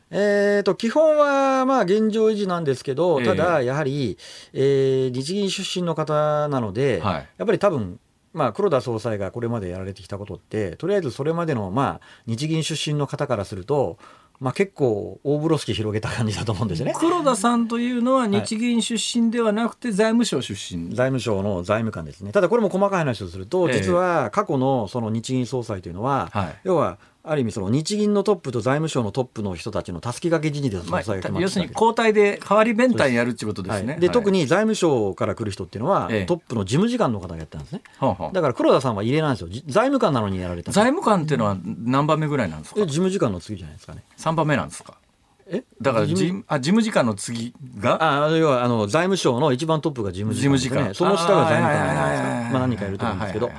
えーと、基本はまあ現状維持なんですけど、ただやはり、ええ日銀出身の方なので、はい、やっぱり多分まあ、黒田総裁がこれまでやられてきたことって、とりあえずそれまでの、まあ、日銀出身の方からすると、まあ、結構大風呂敷広げた感じだと思うんですよね黒田さんというのは日銀出身ではなくて財務省出身、はい、財務省の財務官ですねただこれも細かい話をすると、実は過去のその日銀総裁というのは、要はある意味その日銀のトップと財務省のトップの人たちのたすき掛け人事でまあ、要するに交代で代わり弁当やるってうことですね。はい、で、はい、特に財務省から来る人っていうのは、ええ、トップの事務次官の方がやってたんですね。はあはあ、だから黒田さんは入れなんですよ。財務官なのにやられた。財務官っていうのは何番目ぐらいなんですか。事務次官の次じゃないですかね。三番目なんですか。えだから事務あ事務次官の次があ要はあの財務省の一番トップが事務次官,、ね、務次官その下が財務官なんですか、まあ、何人かいると思うんですけど、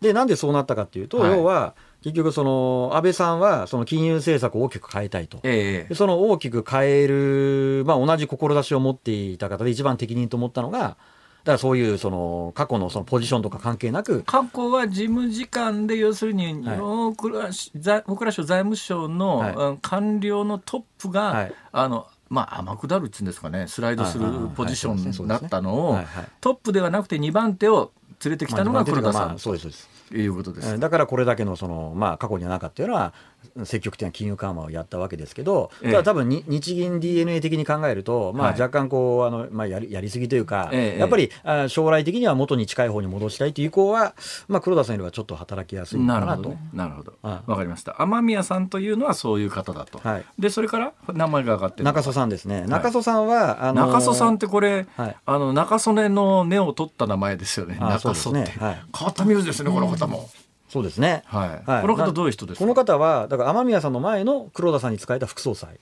でなんでそうなったかっていうと、はい、要は結局その安倍さんはその金融政策を大きく変えたいと、ええ、その大きく変える、まあ、同じ志を持っていた方で一番適任と思ったのがだからそういうその過去のそのポジションとか関係なく過去は事務次官で要するに大蔵省財務省の官僚のトップが、はい、あのまあ、天下るっつうんですかねスライドするポジションになったのをトップではなくて2番手を連れてきたのが黒田さまあ、そうですそうですいうことですだからこれだけのその、まあ、過去にはなかったような積極的な金融緩和をやったわけですけど、ええ、ただ多分日銀 DNA 的に考えると、まあ、若干こう、はい、あのまあ、やりやりすぎというか、え、やっぱりあ将来的には元に近い方に戻したいという意向は、まあ、黒田さんよりはちょっと働きやすいかなと。なるほどわ、ね、かりました雨宮さんというのはそういう方だと、はい、でそれから名前が上がって中曽さんですね中曽さんは、はい、あのー、中曽さんってこれ、はい、あの中曽根の根を取った名前ですよね中曽って、ね変わった名字ですねこの方も。そうですね、はい、はい、この方どういう人ですかこの方はだから雨宮さんの前の黒田さんに仕えた副総裁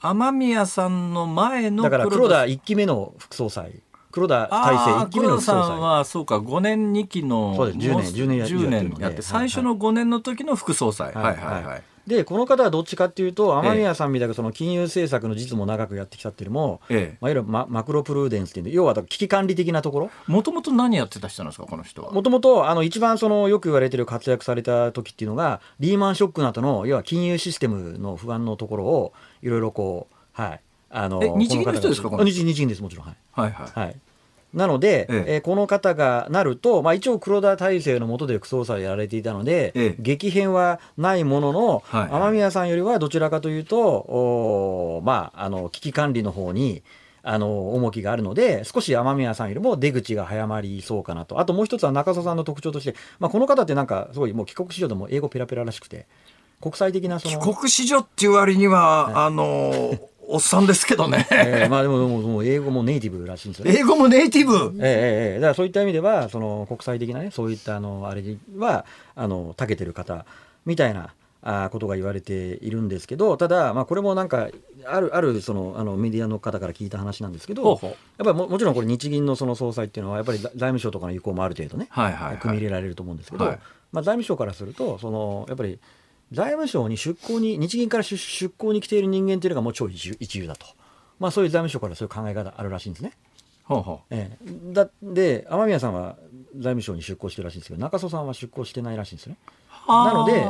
雨宮さんの前のだから黒田1期目の副総裁黒田大成1期目の副総裁さんはそうか5年2期のそうです10年 ,10 年やって最初の5年の時の副総裁、はい、はいはい、はいでこの方はどっちかっていうと雨宮さんみたいなその金融政策の実務を長くやってきたっていうのも、ええまあ、いわゆるママクロプルーデンスっていう要は危機管理的なところもともと何やってた人なんですかこの人はもともとあの一番そのよく言われてる活躍された時っていうのがリーマンショックなどの要は金融システムの不安のところをいろいろこうはいあの日銀の人ですかこの日銀ですもちろんはい、はいはいはい、なので、えええー、この方がなると、まあ、一応黒田体制の下で副総裁やられていたので、ええ、激変はないものの、はいはい、雨宮さんよりはどちらかというと、おまあ、あの危機管理の方に。あの重きがあるので、少し雨宮さんよりも出口が早まりそうかなと、あともう一つは中曽さんの特徴として、まあ、この方ってなんか、すごいもう帰国子女でも英語ペラペラらしくて、国際的なその。帰国子女っていう割には、あのおっさんですけどねえー、まあでももう英語もネイティブらしいんですよ、ね、英語もネイティブ、ええええ。だからそういった意味ではその国際的なねそういったあのあれはあの長けてる方みたいなあことが言われているんですけどただ、まあ、これもなんかあるあるそのあのメディアの方から聞いた話なんですけどやっぱりもちろんこれ日銀のその総裁っていうのはやっぱり財務省とかの意向もある程度ね、はいはいはい、組み入れられると思うんですけど、はい、まあ、財務省からするとそのやっぱり財務省に出向に、日銀から出向に来ている人間というのがもう超一流だと。まあそういう財務省からそういう考え方あるらしいんですね。ええ、だで雨宮さんは財務省に出向してるらしいんですけど中曽さんは出向してないらしいんですね。なので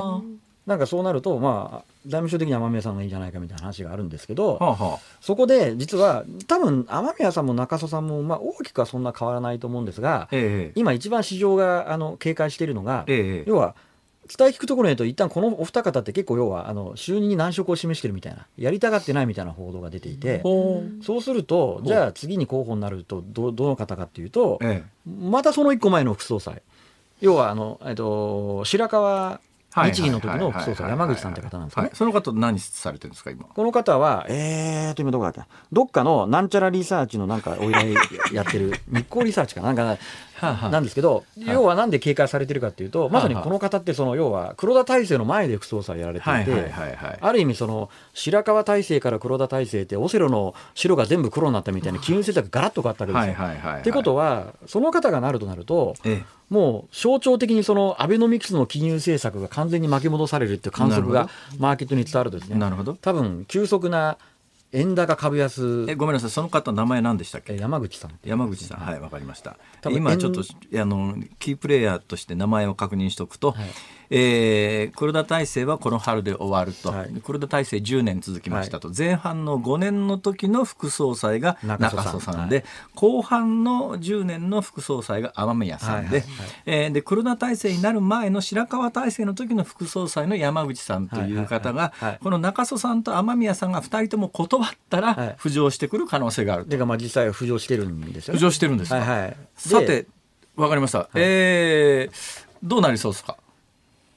なんかそうなると、まあ、財務省的に雨宮さんがいいんじゃないかみたいな話があるんですけど、そこで実は多分雨宮さんも中曽さんも、まあ、大きくはそんな変わらないと思うんですが、ええ、今一番市場があの警戒しているのが、え、要は伝え聞くところにと一旦このお二方って結構要はあの就任に難色を示してるみたいなやりたがってないみたいな報道が出ていてそうするとじゃあ次に候補になるとどどの方かっていうと、ええ、またその一個前の副総裁要はあの、えっと、白川日銀の時の副総裁山口さんって方なんですね、その方何されてるんですか今この方はえーと今どこだったどっかのなんちゃらリサーチのなんかお依頼やってる日光リサーチかなんかなんですけど、要はなんで警戒されてるかっていうと、まさにこの方ってその要は黒田体制の前で副総裁やられていて、ある意味その白川体制から黒田体制ってオセロの白が全部黒になったみたいな金融政策がらっと変わったわけですよ。っていうことはその方がなるとなると、もう象徴的にそのアベノミクスの金融政策が完全に巻き戻されるっていう観測がマーケットに伝わるとですね多分急速な円高株安えごめんなさいその方名前何でしたっけ山口さん、ね、山口さんはいわかりました今ちょっとあのキープレイヤーとして名前を確認しておくと、はい、えー、黒田体制はこの春で終わると、はい、黒田体制10年続きましたと、はい、前半の5年の時の副総裁が中曽さんで、はい、後半の10年の副総裁が雨宮さんで,、えで黒田体制になる前の白河体制の時の副総裁の山口さんという方が、この中曽さんと雨宮さんが2人とも断ったら浮上してくる可能性があると。はまあ実際は浮上してるんですよ、ね、浮上してるんですか、はいはい、さてわかりました、はい、えー、どうなりそうですか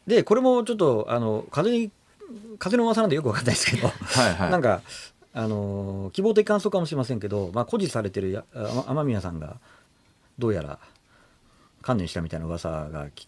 でこれもちょっとあの風に風の噂なんでよく分かんないですけどはい、なんかあの希望的感想かもしれませんけど、まあ、誇示されてる雨宮さんがどうやら観念したみたいな噂がき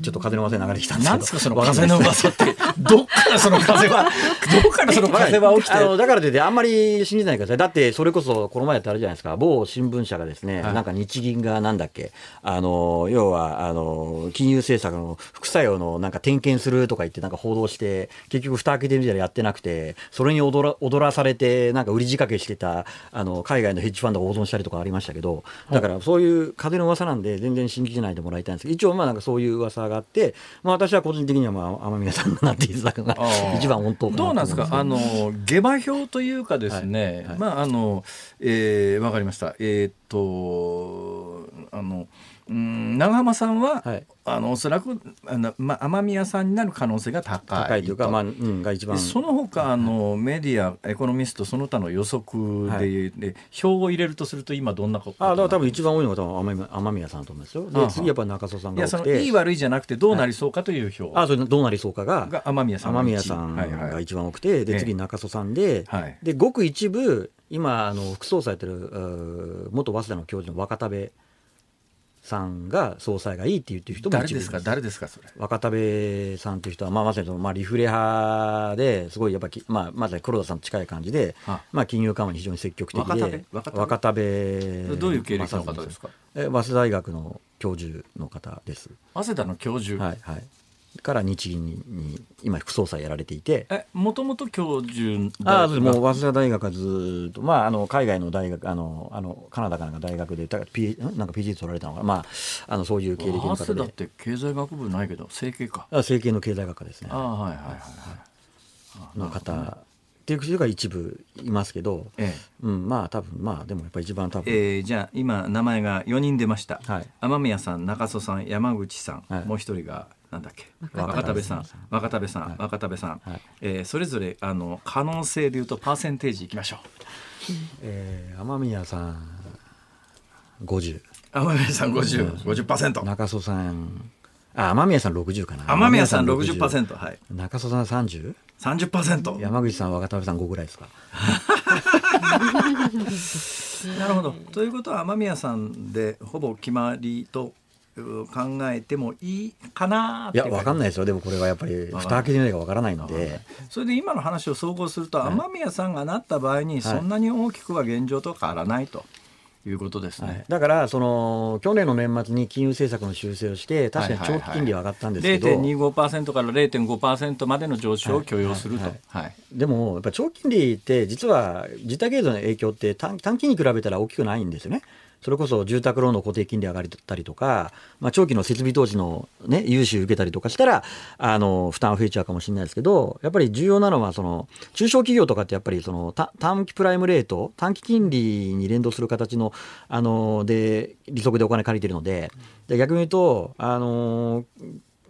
ちょっと風の噂流れてきたんですけど。なんですかその風の噂って。どっからその風は、どっからその風は起きて。あの、だからってあんまり信じないか。ください。だってそれこそこの前ってあるじゃないですか。某新聞社がですね、なんか日銀がなんだっけ、あの、要は、あの、金融政策の副作用のなんか点検するとか言ってなんか報道して、結局蓋開けてみたらやってなくて、それに踊ら踊らされて、なんか売り仕掛けしてた、あの、海外のヘッジファンドが大損したりとかありましたけど、だからそういう風の噂なんで全然信じないでもらいたいんですけど、一応まあなんかそういう噂上がって、まあ、私は個人的には、まあ、天宮さんになっていただくのが一番本当どうなんですかあの下馬評というかですね、はいはい、まああの、えー、分かりましたえー、っとあの。うん長浜さんは、はい、あのおそらくあの、まあ、雨宮さんになる可能性が高い高いというか、まあうん、が一番その他のメディアエコノミストその他の予測ではい、で票を入れるとすると今どんなことあだ多分一番多いのが雨宮さんだと思いますよで次やっぱ中曽さんが多くていやそのいい悪いじゃなくてどうなりそうかという票、はい、あそれどうなりそうかがが雨宮さん雨宮さんが一番多くて、で次中曽さんで,、はい、でごく一部今あの副総裁やってる元早稲田の教授の若田部さんが総裁がいいって言ってる人も誰ですか誰ですかそれ若田部さんっていう人は、まあ、まさにその、まあ、リフレ派ですごいやっぱき、まあ、まさに黒田さんと近い感じで、はあ、まあ、金融緩和に非常に積極的で若田部どういう経歴の方ですか早稲田大学の教授の方です早稲田の教授はいはいから日銀に今副総裁やられていてもともと教授あもう早稲田大学はずっと、まあ、あの海外の大学あのあのカナダかなんか大学でだから、P、なんか PG 取られたのか、まあ、あのそういう経歴の方で早って経済学部ないけど政経か政経の経済学科ですねあの方、っていう人が一部いますけど、ええ、うん、まあ多分まあでもやっぱり一番多分、えー、じゃあ今名前が4人出ました、はい、雨宮さん中曽さん山口さん、はい、もう一人がなんだっけ若田部さん若田部さん、若田部さん、はえそれぞれあの可能性でいうとパーセンテージいきましょう、えー、雨宮さん50雨宮さん5050%中曽さんあ雨宮さん60かな雨宮さん 60%, ーセントはい中曽さん 30? 30%山口さん若田部さん5ぐらいですか なるほどということは雨宮さんでほぼ決まりと考えてもいいかないや分かんないですよでもこれはやっぱり蓋開けてみないか分からないのでそれで今の話を総合すると、雨宮さんがなった場合にそんなに大きくは現状と変わらないと。いうことですね、はい、だからその去年の年末に金融政策の修正をして確かに長期金利は上がったんですけど、はいはい0.25%から0.5%までの上昇を許容すると、はいはいはい、でもやっぱ長期金利って実は実体経済の影響って短期に比べたら大きくないんですよね。それこそ住宅ローンの固定金利上がったりとか、まあ、長期の設備投資の、ね、融資受けたりとかしたら、あの、負担は増えちゃうかもしれないですけど、やっぱり重要なのは、その、中小企業とかってやっぱりその短期プライムレート、短期金利に連動する形の、あの、で、利息でお金借りてるので、で逆に言うと、あの、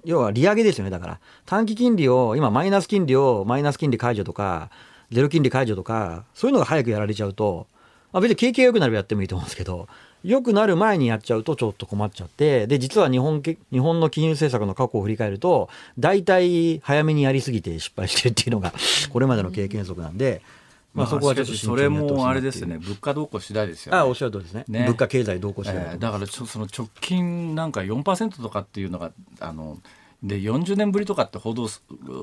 要は利上げですよね、だから。短期金利を、今マイナス金利をマイナス金利解除とか、ゼロ金利解除とか、そういうのが早くやられちゃうと、あ、別に景気が良くなればやってもいいと思うんですけど、良くなる前にやっちゃうとちょっと困っちゃって、で、実は日本、日本の金融政策の過去を振り返ると、大体早めにやりすぎて失敗してるっていうのが、これまでの経験則なんで、まあ、そこはちょっとそれもあれですね、物価動向次第ですよ、ね、あおっしゃる通りですね、ね、物価経済動向次第、えー、だからその直近なんか4%とかっていうのが、あので40年ぶりとかって報道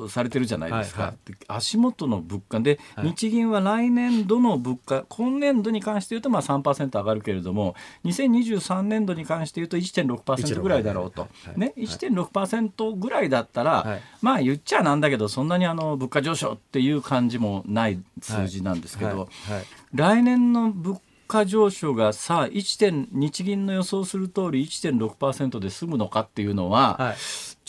されてるじゃないですか、はいはい、足元の物価で、はい、日銀は来年度の物価今年度に関して言うとまあ3%上がるけれども2023年度に関して言うと1.6%ぐらいだろうと、はいね、1.6%ぐらいだったら、はい、まあ言っちゃなんだけどそんなにあの物価上昇っていう感じもない数字なんですけど、来年の物価上昇がさあ1点日銀の予想する通り1.6%で済むのかっていうのは、はい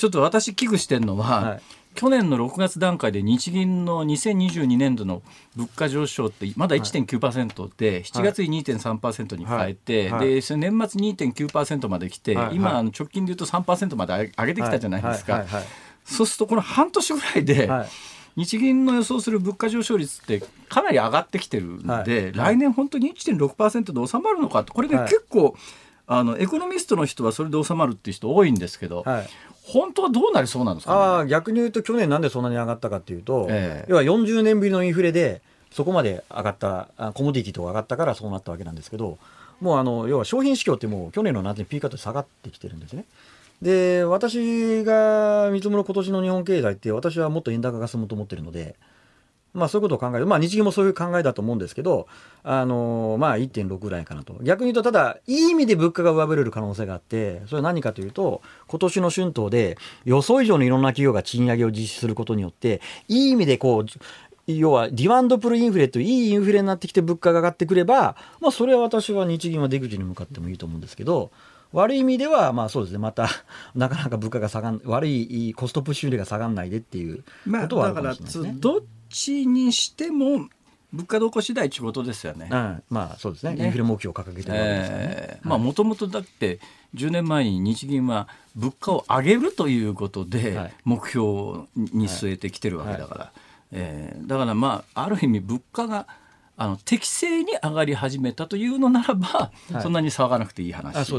ちょっと私危惧してるのは、はい、去年の6月段階で日銀の2022年度の物価上昇ってまだ1.9%で、はい、7月に2.3%に変えて、はい、でそ年末2.9%まで来て、はい、今直近でいうと3%まで上げてきたじゃないですか。そうするとこの半年ぐらいで、日銀の予想する物価上昇率ってかなり上がってきてるんで、はい、来年本当に1.6%で収まるのかこれね、はい、結構あのエコノミストの人はそれで収まるっていう人多いんですけど、はい、本当はどうなりそうなんですか、ね、あ逆に言うと去年なんでそんなに上がったかっていうと、えー、要は40年ぶりのインフレでそこまで上がったコモディティとか上がったからそうなったわけなんですけどもうあの要は商品市況ってもう去年の夏にピーカーと下がってきてるんですね。で私が見積もる今年の日本経済って私はもっと円高が進むと思ってるのでまあ、そういうことを考える、まあ、日銀もそういう考えだと思うんですけど、あのー、まあ、1.6ぐらいかなと。逆に言うと、ただ、いい意味で物価が上振れる可能性があって、それは何かというと、今年の春闘で、予想以上のいろんな企業が賃上げを実施することによって、いい意味でこう、要はディワンドプルインフレといういいインフレになってきて物価が上がってくれば、まあ、それは私は日銀は出口に向かってもいいと思うんですけど、悪い意味では、まあそうですね、また、なかなか物価が下がん、悪いコストプッシュ売りが下がらないでっていうことはあるかもしれないですねまあ、だから、どっちにしても物価動向次第仕事ですよね。あまあそうですね。ねインフレ目標を掲げてるわけですえまあもともとだって10年前に日銀は物価を上げるということで目標に据えてきてるわけだから、はいはい、えー、だからまあある意味物価があの適正に上がり始めたというのならば、そんなに騒がなくていい話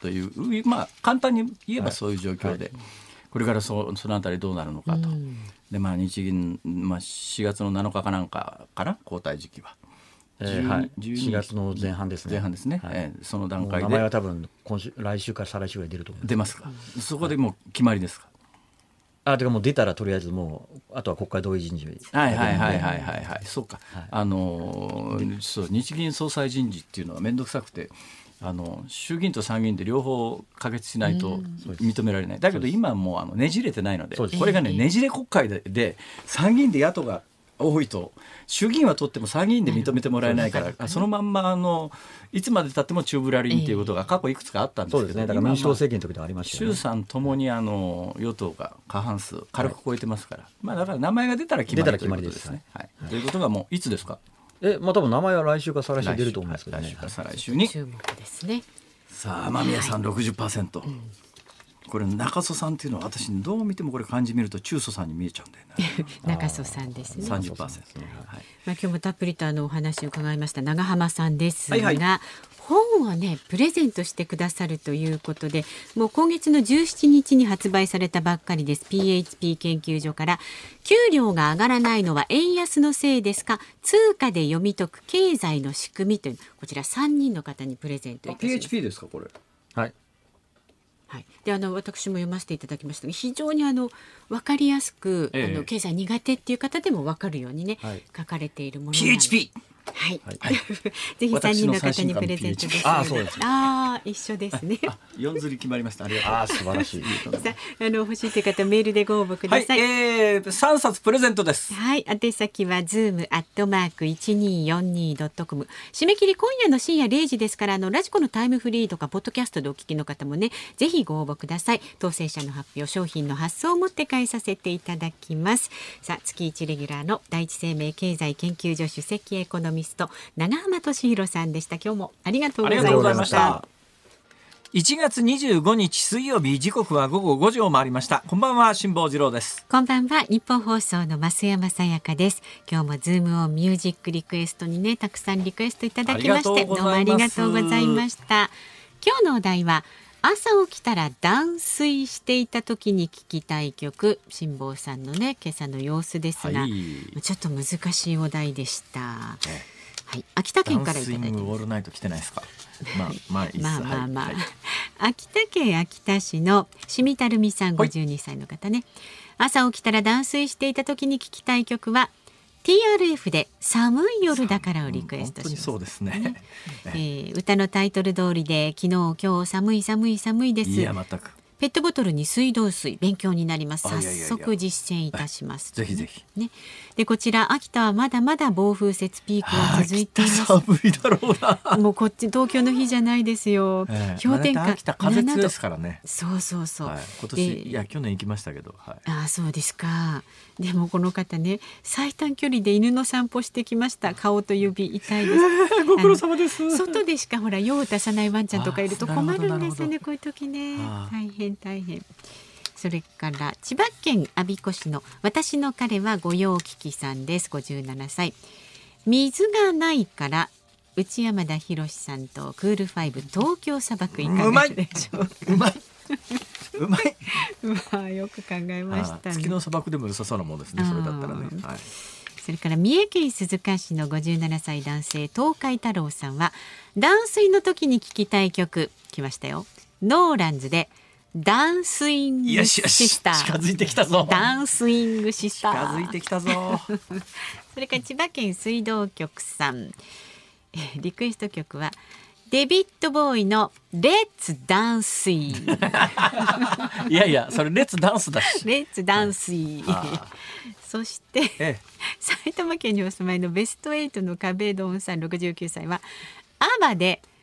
というまあ簡単に言えばそういう状況で。これからそそのたりどうなるのかと、うん、でまあ、日銀、まあ、4月の7日かなんかから交代時期は。えー、はい、4月の前半ですね。前半ですね。はい、えー、その段階で。名前は多分今週来週から再来週ぐらい出ると思います。出ますか。そこでもう決まりですか。はいあでもう出たらとりあえずもうあとは国会同意人事はいはいはいはいはいはいそうか、はい、あのー、そう日銀総裁人事っていうのは面倒くさくてあの衆議院と参議院で両方可決しないと認められない、だけど今もうあのねじれてないのでこれがねねじれ国会でで参議院で野党が多いと衆議院は取っても参議院で認めてもらえないから、うん、そのまんまあのいつまでたってもチューブラリンということが過去いくつかあったんですけど、えー、ね、だから民主党政権の時でありました、ね、衆参ともにあの与党が過半数軽く超えてますから、はい、まあ、だから名前が出たら決まりということですね。はい、ということがもういつですかえ、まあ多分名前は来週か再来週出ると思いますけどね。来週か再来週に。注目ですね。さあ天宮さん60%、はいうん、これ中曽さんっていうのは私どう見てもこれ漢字見ると中曽さんに見えちゃうんだよね 中曽さんですね30%、はい、まあ今日もたっぷりとあのお話を伺いました長浜さんですが、はいはい、本をねプレゼントしてくださるということでもう今月の17日に発売されたばっかりです PHP 研究所から給料が上がらないのは円安のせいですか通貨で読み解く経済の仕組みというこちら3人の方にプレゼントいたします PHP ですかこれはいはい、であの私も読ませていただきましたが非常にあの分かりやすく、ええ、あの経済苦手っていう方でも分かるようにね、はい、書かれているもの PHP はい。はい、ぜひ三人の方にプレゼントです。ああ、そうです、ね。ああ、一緒ですね。四釣り決まりました。ああ 素晴らしい。さあ、あの欲しいという方メールでご応募ください。はい、ええー、三冊プレゼントです。はい、宛先はズームアットマーク一二四二ドットコム。締め切り今夜の深夜零時ですから、あのラジコのタイムフリーとかポッドキャストでお聞きの方もね、ぜひご応募ください。当選者の発表、商品の発送を持って帰させていただきます。さあ、月一レギュラーの第一生命経済研究所主席エコノミミスト長浜俊弘さんでした今日もありがとうございました一月二十五日水曜日時刻は午後五時を回りましたこんばんは辛坊治郎ですこんばんは日本放送の増山さやかです今日もズームをミュージックリクエストにねたくさんリクエストいただきましてどうもありがとうございました今日のお題は朝起きたら断水していた時に聞きたい曲辛坊さんのね今朝の様子ですが、はい、ちょっと難しいお題でした。はい、秋田県からいただいてまあまあまあまあ、まあはい、秋田県秋田市のしみたるみさん52歳の方ね、はい、朝起きたら断水していた時に聞きたい曲は「TRF で寒い夜だからをリクエストします、そうですねね、えー、歌のタイトル通りで昨日今日寒い寒い寒いですいや全くペットボトルに水道水勉強になります早速実践いたします、ね、ぜひぜひねでこちら秋田はまだまだ暴風雪ピークは続いています寒いだろうな もうこっち東京の日じゃないですよ、えー、氷点下秋田風強ですからねそうそうそう、はい、今年、えー、いや去年行きましたけど、はい、あそうですかでもこの方ね最短距離で犬の散歩してきました顔と指痛いです、えー、ご苦労様です外でしかほら用を出さないワンちゃんとかいると困るんですよねこういう時ね大変大変。それから千葉県我孫子市の私の彼は御用聞きさんです57歳水がないから内山田博さんとクールファイブ東京砂漠いかいでしょうかうまいうまい まあよく考えました、ね、月の砂漠でも良さそうなもんですねそれだったらね、はい、それから三重県鈴鹿市の57歳男性東海太郎さんは断水の時に聞きたい曲来ましたよノーランズで「ダンスイングシタ近づいてきたぞダンスイングシタ近づいてきたぞそれから千葉県水道局さんリクエスト曲はデビットボーイのレッツダンスイン。いやいやそれレッツダンスだしレッツダンスイ、ン。そして、ええ、埼玉県にお住まいのベストエイトの壁ドンさん六十九歳はアバで「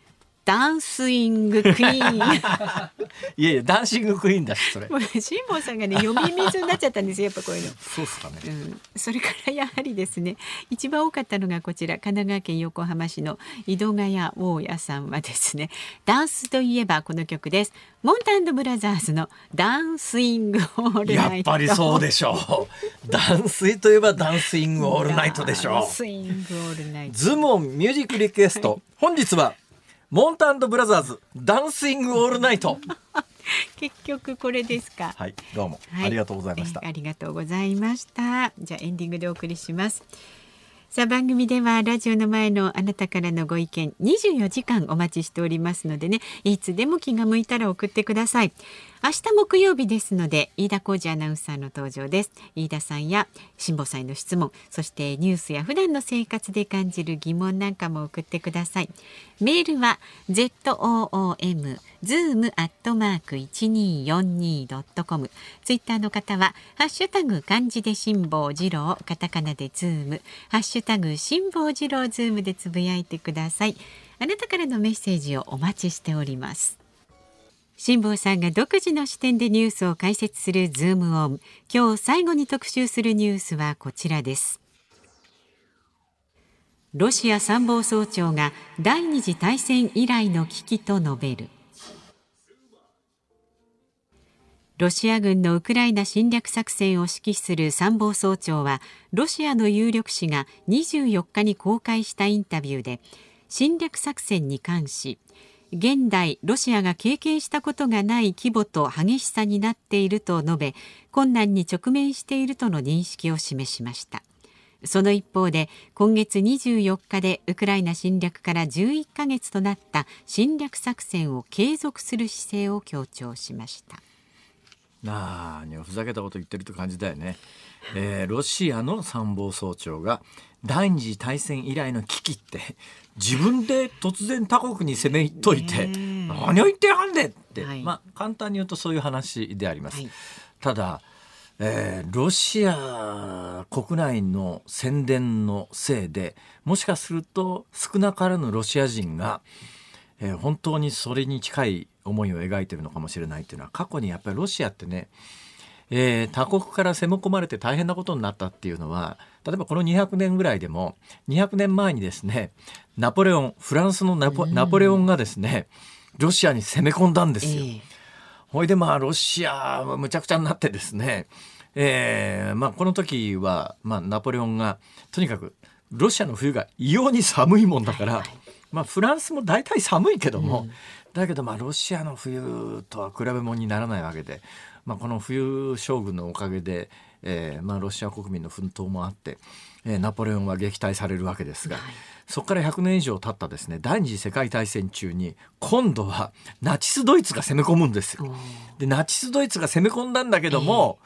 ダンスイングクイーン。いやいや、ダンシングクイーンだし、それ。辛坊さんがね、読み水になっちゃったんですよ、やっぱこういうの。そうっすかね、うん。それからやはりですね、一番多かったのがこちら、神奈川県横浜市の井戸ヶ谷大家さんはですね、ダンスといえばこの曲です。モンタンドブラザーズのダンスイングオールナイト。やっぱりそうでしょう。ダンスイといえばダンスイングオールナイトでしょう。ダンスイングオールナイト。ズモンミュージックリクエスト。本日はモンタンドブラザーズダンスイングオールナイト 結局これですかはいどうも、はい、ありがとうございました、えー、ありがとうございましたじゃエンディングでお送りしますさあ番組ではラジオの前のあなたからのご意見24時間お待ちしておりますのでねいつでも気が向いたら送ってください明日木曜日ですので飯田浩二アナウンサーの登場です飯田さんや辛坊さんの質問そしてニュースや普段の生活で感じる疑問なんかも送ってくださいメールは z o o m zoom アットマーク一二四二ドットツイッターの方はハッシュタグ漢字で辛坊治郎カタカナでズームハッシュタグ辛坊治郎ズームでつぶやいてくださいあなたからのメッセージをお待ちしております辛坊さんが独自の視点でニュースを解説するズームオン。今日最後に特集するニュースはこちらです。ロシア参謀総長が第二次大戦以来の危機と述べる。ロシア軍のウクライナ侵略作戦を指揮する参謀総長はロシアの有力紙が24日に公開したインタビューで侵略作戦に関し現代ロシアが経験したことがない規模と激しさになっていると述べ困難に直面しているとの認識を示しましたその一方で今月24日でウクライナ侵略から11ヶ月となった侵略作戦を継続する姿勢を強調しましたなあふざけたこと言ってるって感じだよね、えー、ロシアの参謀総長が第二次大戦以来の危機って自分で突然他国に攻めといて何を言ってやんでって、はい、まあ簡単に言うとそういう話であります。はい、ただえー、ロシア国内の宣伝のせいでもしかすると少なからぬロシア人が、えー、本当にそれに近い思いを描いてるのかもしれないというのは過去にやっぱりロシアってね、えー、他国から攻め込まれて大変なことになったっていうのは例えばこの200年ぐらいでも200年前にですねナポレオンフランスのナポ,、ナポレオンがですねロシアに攻め込んだんですよ。えー、ほいでまあロシアはむちゃくちゃになってですね、えーまあ、この時は、まあ、ナポレオンがとにかくロシアの冬が異様に寒いもんだから、はいはい、まあ、フランスも大体寒いけども、うん、だけどまあロシアの冬とは比べ物にならないわけで、まあ、この冬将軍のおかげでえーまあ、ロシア国民の奮闘もあって、えー、ナポレオンは撃退されるわけですが、はい、そこから100年以上経ったですね第二次世界大戦中に今度はナチスドイツが攻め込むんですよ。でナチスドイツが攻め込んだんだけども、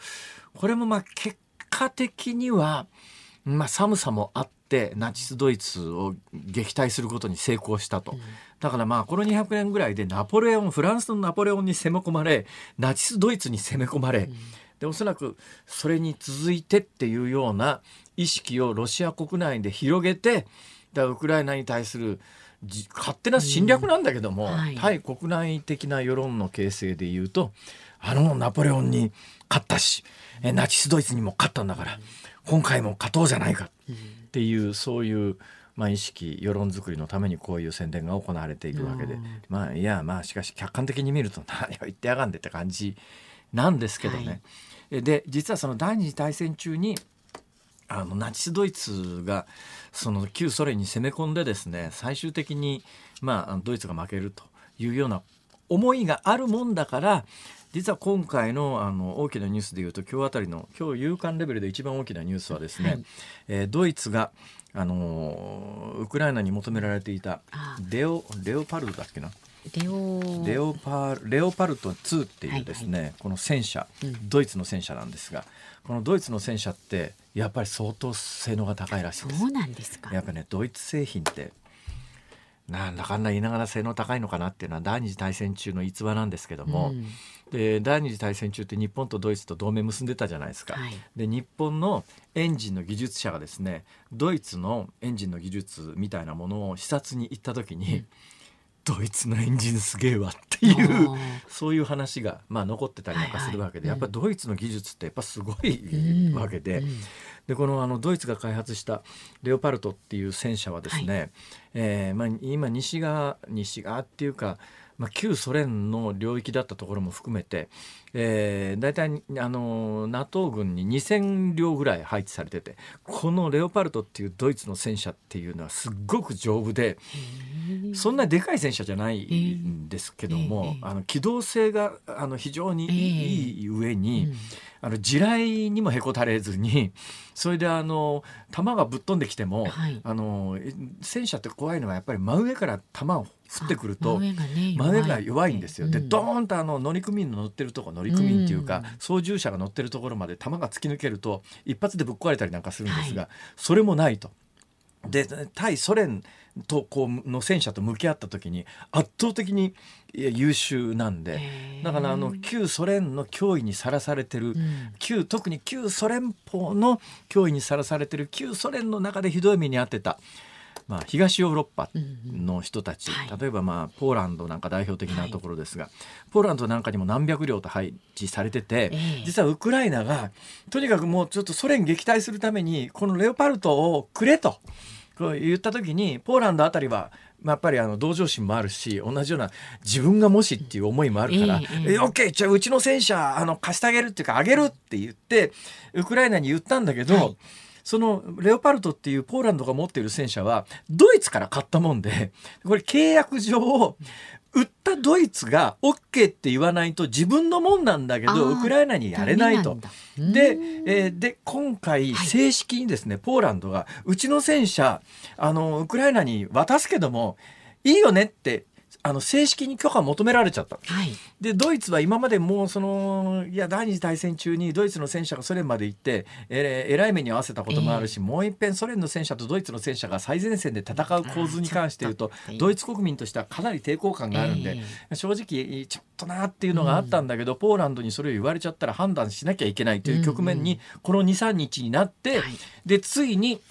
えー、これもまあ結果的には、まあ、寒さもあって。ナチスドイツを撃退することに成功したと、だからまあこの200年ぐらいでナポレオンフランスのナポレオンに攻め込まれナチスドイツに攻め込まれ、うんでおそらくそれに続いてっていうような意識をロシア国内で広げてだウクライナに対する勝手な侵略なんだけども、うんはい、対国内的な世論の形成でいうとあのナポレオンに勝ったしナチス・ドイツにも勝ったんだから、うん、今回も勝とうじゃないかっていう、うん、そういう。まあ、意識世論作りのためにこういう宣伝が行われていくわけで、まあいやまあしかし客観的に見ると何を言ってやがんでって感じなんですけどね、はいで実はその第二次大戦中にあのナチスドイツがその旧ソ連に攻め込んでですね最終的に、まあ、ドイツが負けるというような思いがあるもんだから実は今回のあの大きなニュースでいうと今日あたりの今日夕刊レベルで一番大きなニュースはですね、はい、えー、ドイツがあのウクライナに求められていたレオレオパルドだっけなレオレオパレオパルト2っていうですね、はいはい、この戦車、ドイツの戦車なんですが、このドイツの戦車ってやっぱり相当性能が高いらしいです。そうなんですかやっぱねドイツ製品ってなんだかんだ言いながら性能高いのかなっていうのは第二次大戦中の逸話なんですけども、うん、で第二次大戦中って日本とドイツと同盟結んでたじゃないですか、はい、で日本のエンジンの技術者がですねドイツのエンジンの技術みたいなものを視察に行った時に、うんドイツのエンジンすげえわっていうそういう話が、まあ、残ってたりとかするわけで、やっぱドイツの技術ってやっぱすごいわけででこのあのドイツが開発したレオパルトっていう戦車はですね、えまあ、今西側西側っていうかまあ、旧ソ連の領域だったところも含めて、えー、大体あの NATO 軍に2,000両ぐらい配置されててこのレオパルトっていうドイツの戦車っていうのはすっごく丈夫でそんなでかい戦車じゃないんですけども、あの機動性があの非常にいい上に。あの地雷にもへこたれずにそれであの弾がぶっ飛んできても、はい、あの戦車って怖いのはやっぱり真上から弾を降ってくると真上が弱いんですよ。でドーンとあの乗組員の乗ってるとこ乗組員っていうか、操縦者が乗ってるところまで弾が突き抜けると一発でぶっ壊れたりなんかするんですが、それもないと。で対ソ連とこうの戦車と向き合った時に圧倒的に優秀なんでだからあの旧ソ連の脅威にさらされてる、うん、旧特に旧ソ連邦の脅威にさらされてる旧ソ連の中でひどい目に遭ってたまあ、東ヨーロッパの人たち、例えば、まあ、ポーランドなんか代表的なところですが、ポーランドなんかにも何百両と配置されてて、実はウクライナがとにかくもうちょっとソ連撃退するためにこのレオパルトをくれと。こう言った時にポーランドあたりはやっぱりあの同情心もあるし同じような自分がもしっていう思いもあるから「えー、OK じゃあうちの戦車あの貸してあげるっていうかあげる」って言ってウクライナに言ったんだけど、はいそのレオパルトっていうポーランドが持っている戦車はドイツから買ったもんで これ契約上売ったドイツが OK って言わないと自分のもんなんだけどウクライナにやれないと。で,、えー、で今回正式にですね、はい、ポーランドがうちの戦車あのウクライナに渡すけどもいいよねってあの正式に許可求められちゃった、はい、でドイツは今までもうそのいや第二次大戦中にドイツの戦車がソ連まで行ってええらい目に遭わせたこともあるし、えー、もういっぺんソ連の戦車とドイツの戦車が最前線で戦う構図に関して言うとドイツ国民としてはかなり抵抗感があるんで、えー、正直ちょっとなっていうのがあったんだけど、うん、ポーランドにそれを言われちゃったら判断しなきゃいけないという局面にこの23日になって、うんうん、でついに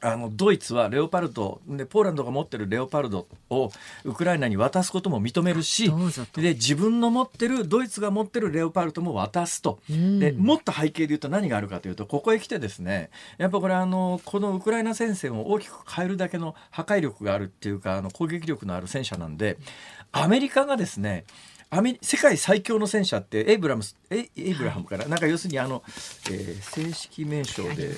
あのドイツはレオパルトでポーランドが持ってるレオパルトをウクライナに渡すことも認めるしで自分の持ってるドイツが持ってるレオパルトも渡すと、うん、でもっと背景で言うと何があるかというとここへ来てですねやっぱこれあのこのウクライナ戦線を大きく変えるだけの破壊力があるっていうかあの攻撃力のある戦車なんでアメリカがですねアメ世界最強の戦車ってエイブラムスエイブラハムから、はい、なんか要するにあの、えー、正式名称で、ね、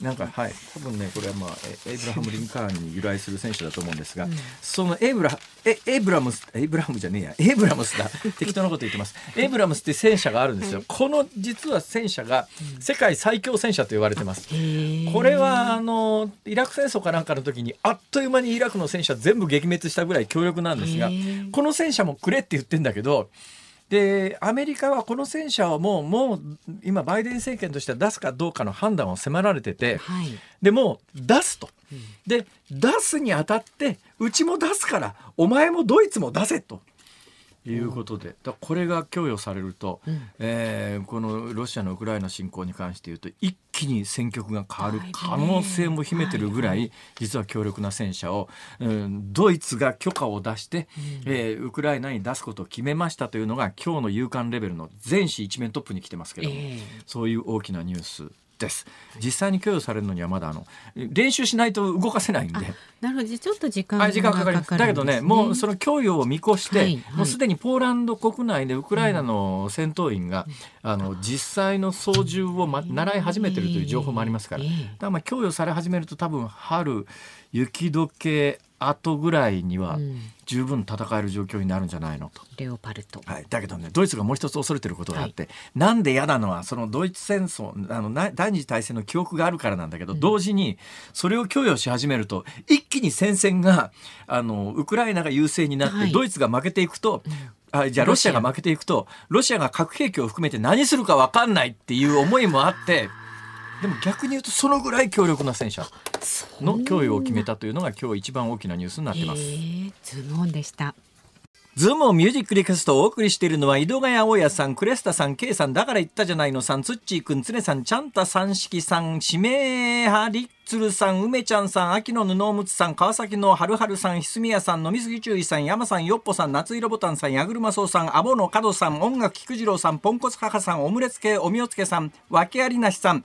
なんかはい多分ねこれはまあエイブラハム・リンカーンに由来する戦車だと思うんですが、うん、そのエイブラエエイブラムスエイブラハムじゃねえやエイブラムスだ適当なこと言ってますエイブラムスって戦車があるんですよ、はい、この実は戦車が世界最強戦車と言われてます、うん、これはあのイラク戦争かなんかの時にあっという間にイラクの戦車全部撃滅したぐらい強力なんですがこの戦車もくれって言ってんだけどけどでアメリカはこの戦車をもうもう今バイデン政権としては出すかどうかの判断を迫られてて、はい、でもう出すと。で出すにあたってうちも出すからお前もドイツも出せと。いうことで、だこれが供与されると、うん、えー、このロシアのウクライナ侵攻に関して言うと一気に戦局が変わる可能性も秘めてるぐらい、実は強力な戦車を、うん、ドイツが許可を出して、うん、えー、ウクライナに出すことを決めましたというのが今日の夕刊レベルの全紙一面トップに来てますけども、えー、そういう大きなニュースです実際に供与されるのにはまだあの練習しないと動かせないんでなるほどちょっと時間がかかかかる、だけどねもうその供与を見越して、はいはい、もうすでにポーランド国内でウクライナの戦闘員が、うん、あの実際の操縦を、ま、習い始めてるという情報もありますから、えーえー、だからまあ供与され始めると多分春雪解け後ぐらいには十分戦える状況になるんじゃないのと。レオパルト、はい、だけどねドイツがもう一つ恐れてることがあって、はい、なんで嫌なのはそのドイツ戦争あの第二次大戦の記憶があるからなんだけど、うん、同時にそれを供与し始めると一気に戦線があのウクライナが優勢になって、はい、ドイツが負けていくと。うんあじゃあロシアが負けていくとロシアが核兵器を含めて何するか分かんないっていう思いもあってでも逆に言うとそのぐらい強力な戦車の供与を決めたというのが今日一番大きなニュースになってます。えー、ズボンでしたズームをミュージックリクエストをお送りしているのは、井戸ヶ谷大家さん、クレスタさん、K さん、だから言ったじゃないのさん、ツッチーくん、つねさん、ちゃんたさん、しきさん、しめはりつるさん、梅ちゃんさん、秋の布おむつさん、川崎のはるはるさん、ひすみやさん、飲みすぎ注意さん、山さん、よっぽさん、夏色ボタンさん、やぐるまそうさん、アボの角さん、音楽菊次郎さん、ポンコツ母さん、オムレツ系おみおつけさん、訳ありなしさん、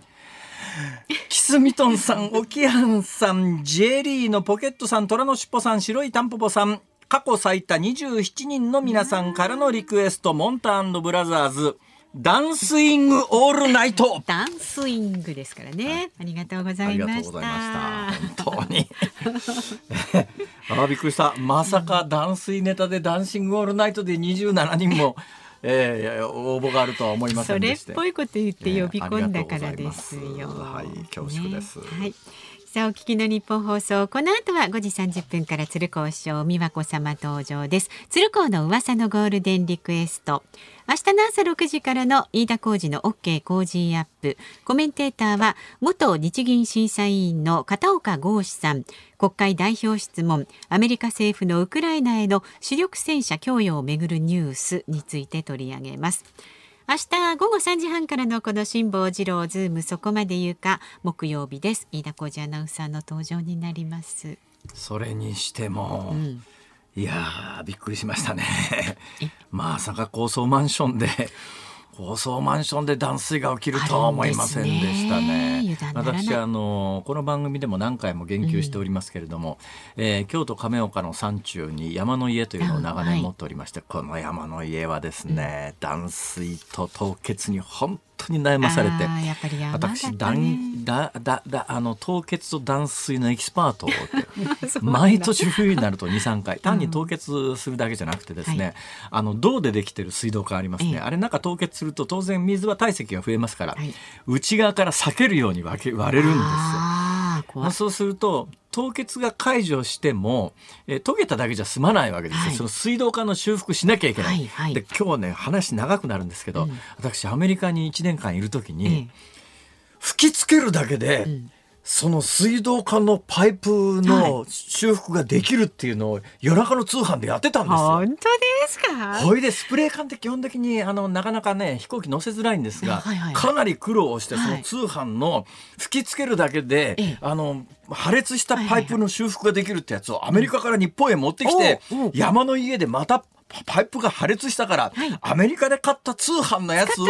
キスミトンさん、オキアンさん、ジェリーのポケットさん、虎のしっぽさん、白いタンポポさん、過去最多27人の皆さんからのリクエスト、モンタンブラザーズ。ダンスイングオールナイト。ダンスイングですからね。ありがとうございました。本当に。あびっくりした。まさかダンスイネタでダンシングオールナイトで27人も。えー、応募があるとは思いませんでそれっぽいこと言って呼び込んだからですよ、はい恐縮です、ね、はいさあお聞きの日本放送この後は5時30分から鶴光師匠美和子様登場です鶴光の噂のゴールデンリクエスト明日の朝6時からの飯田浩二の OK 工事アップコメンテーターは元日銀審査委員の片岡剛志さん国会代表質問アメリカ政府のウクライナへの主力戦車供与をめぐるニュースについて取り上げます明日午後三時半からのこの辛坊治郎ズームそこまで言うか木曜日です飯田浩二アナウンサーの登場になりますそれにしても、うんいやびっくりしましたね まさか高層マンションで 高層マンションで断水が起きるとは思いませんでしたね。ね私あのこの番組でも何回も言及しておりますけれども、うん、えー、京都亀岡の山中に山の家というのを長年持っておりまして、はい、この山の家はですね、うん、断水と凍結に本当に悩まされて、私だんだだだあの凍結と断水のエキスパート 毎年冬になると23回 単に凍結するだけじゃなくてですね、あの銅でできてる水道管ありますね、あれ中凍結すると当然水は体積が増えますから、内側から裂けるように割れるんですよ。そうすると凍結が解除しても、えー、溶けただけじゃ済まないわけですよ、はい、その水道管の修復しなきゃいけない、はいはい、で今日ね話長くなるんですけど、うん、私アメリカに1年間いるときに、ええ、吹きつけるだけで、うんその水道管のパイプの修復ができるっていうのを夜中の通販でやってたんですよ。本当ですかほいでスプレー缶って基本的にあのなかなかね飛行機乗せづらいんですが、はいはい、かなり苦労してその通販の吹きつけるだけで、はい、あの破裂したパイプの修復ができるってやつをアメリカから日本へ持ってきて、山の家でまたパイプが破裂したから、アメリカで買った通販のやつを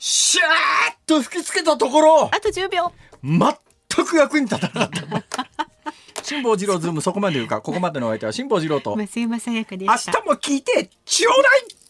シャーッと吹きつけたところあと10秒て全く役に立たなかった。辛坊治郎ズームそこまで言うか、ここまでのお相手は辛坊治郎と。明日も聞いてちょうだい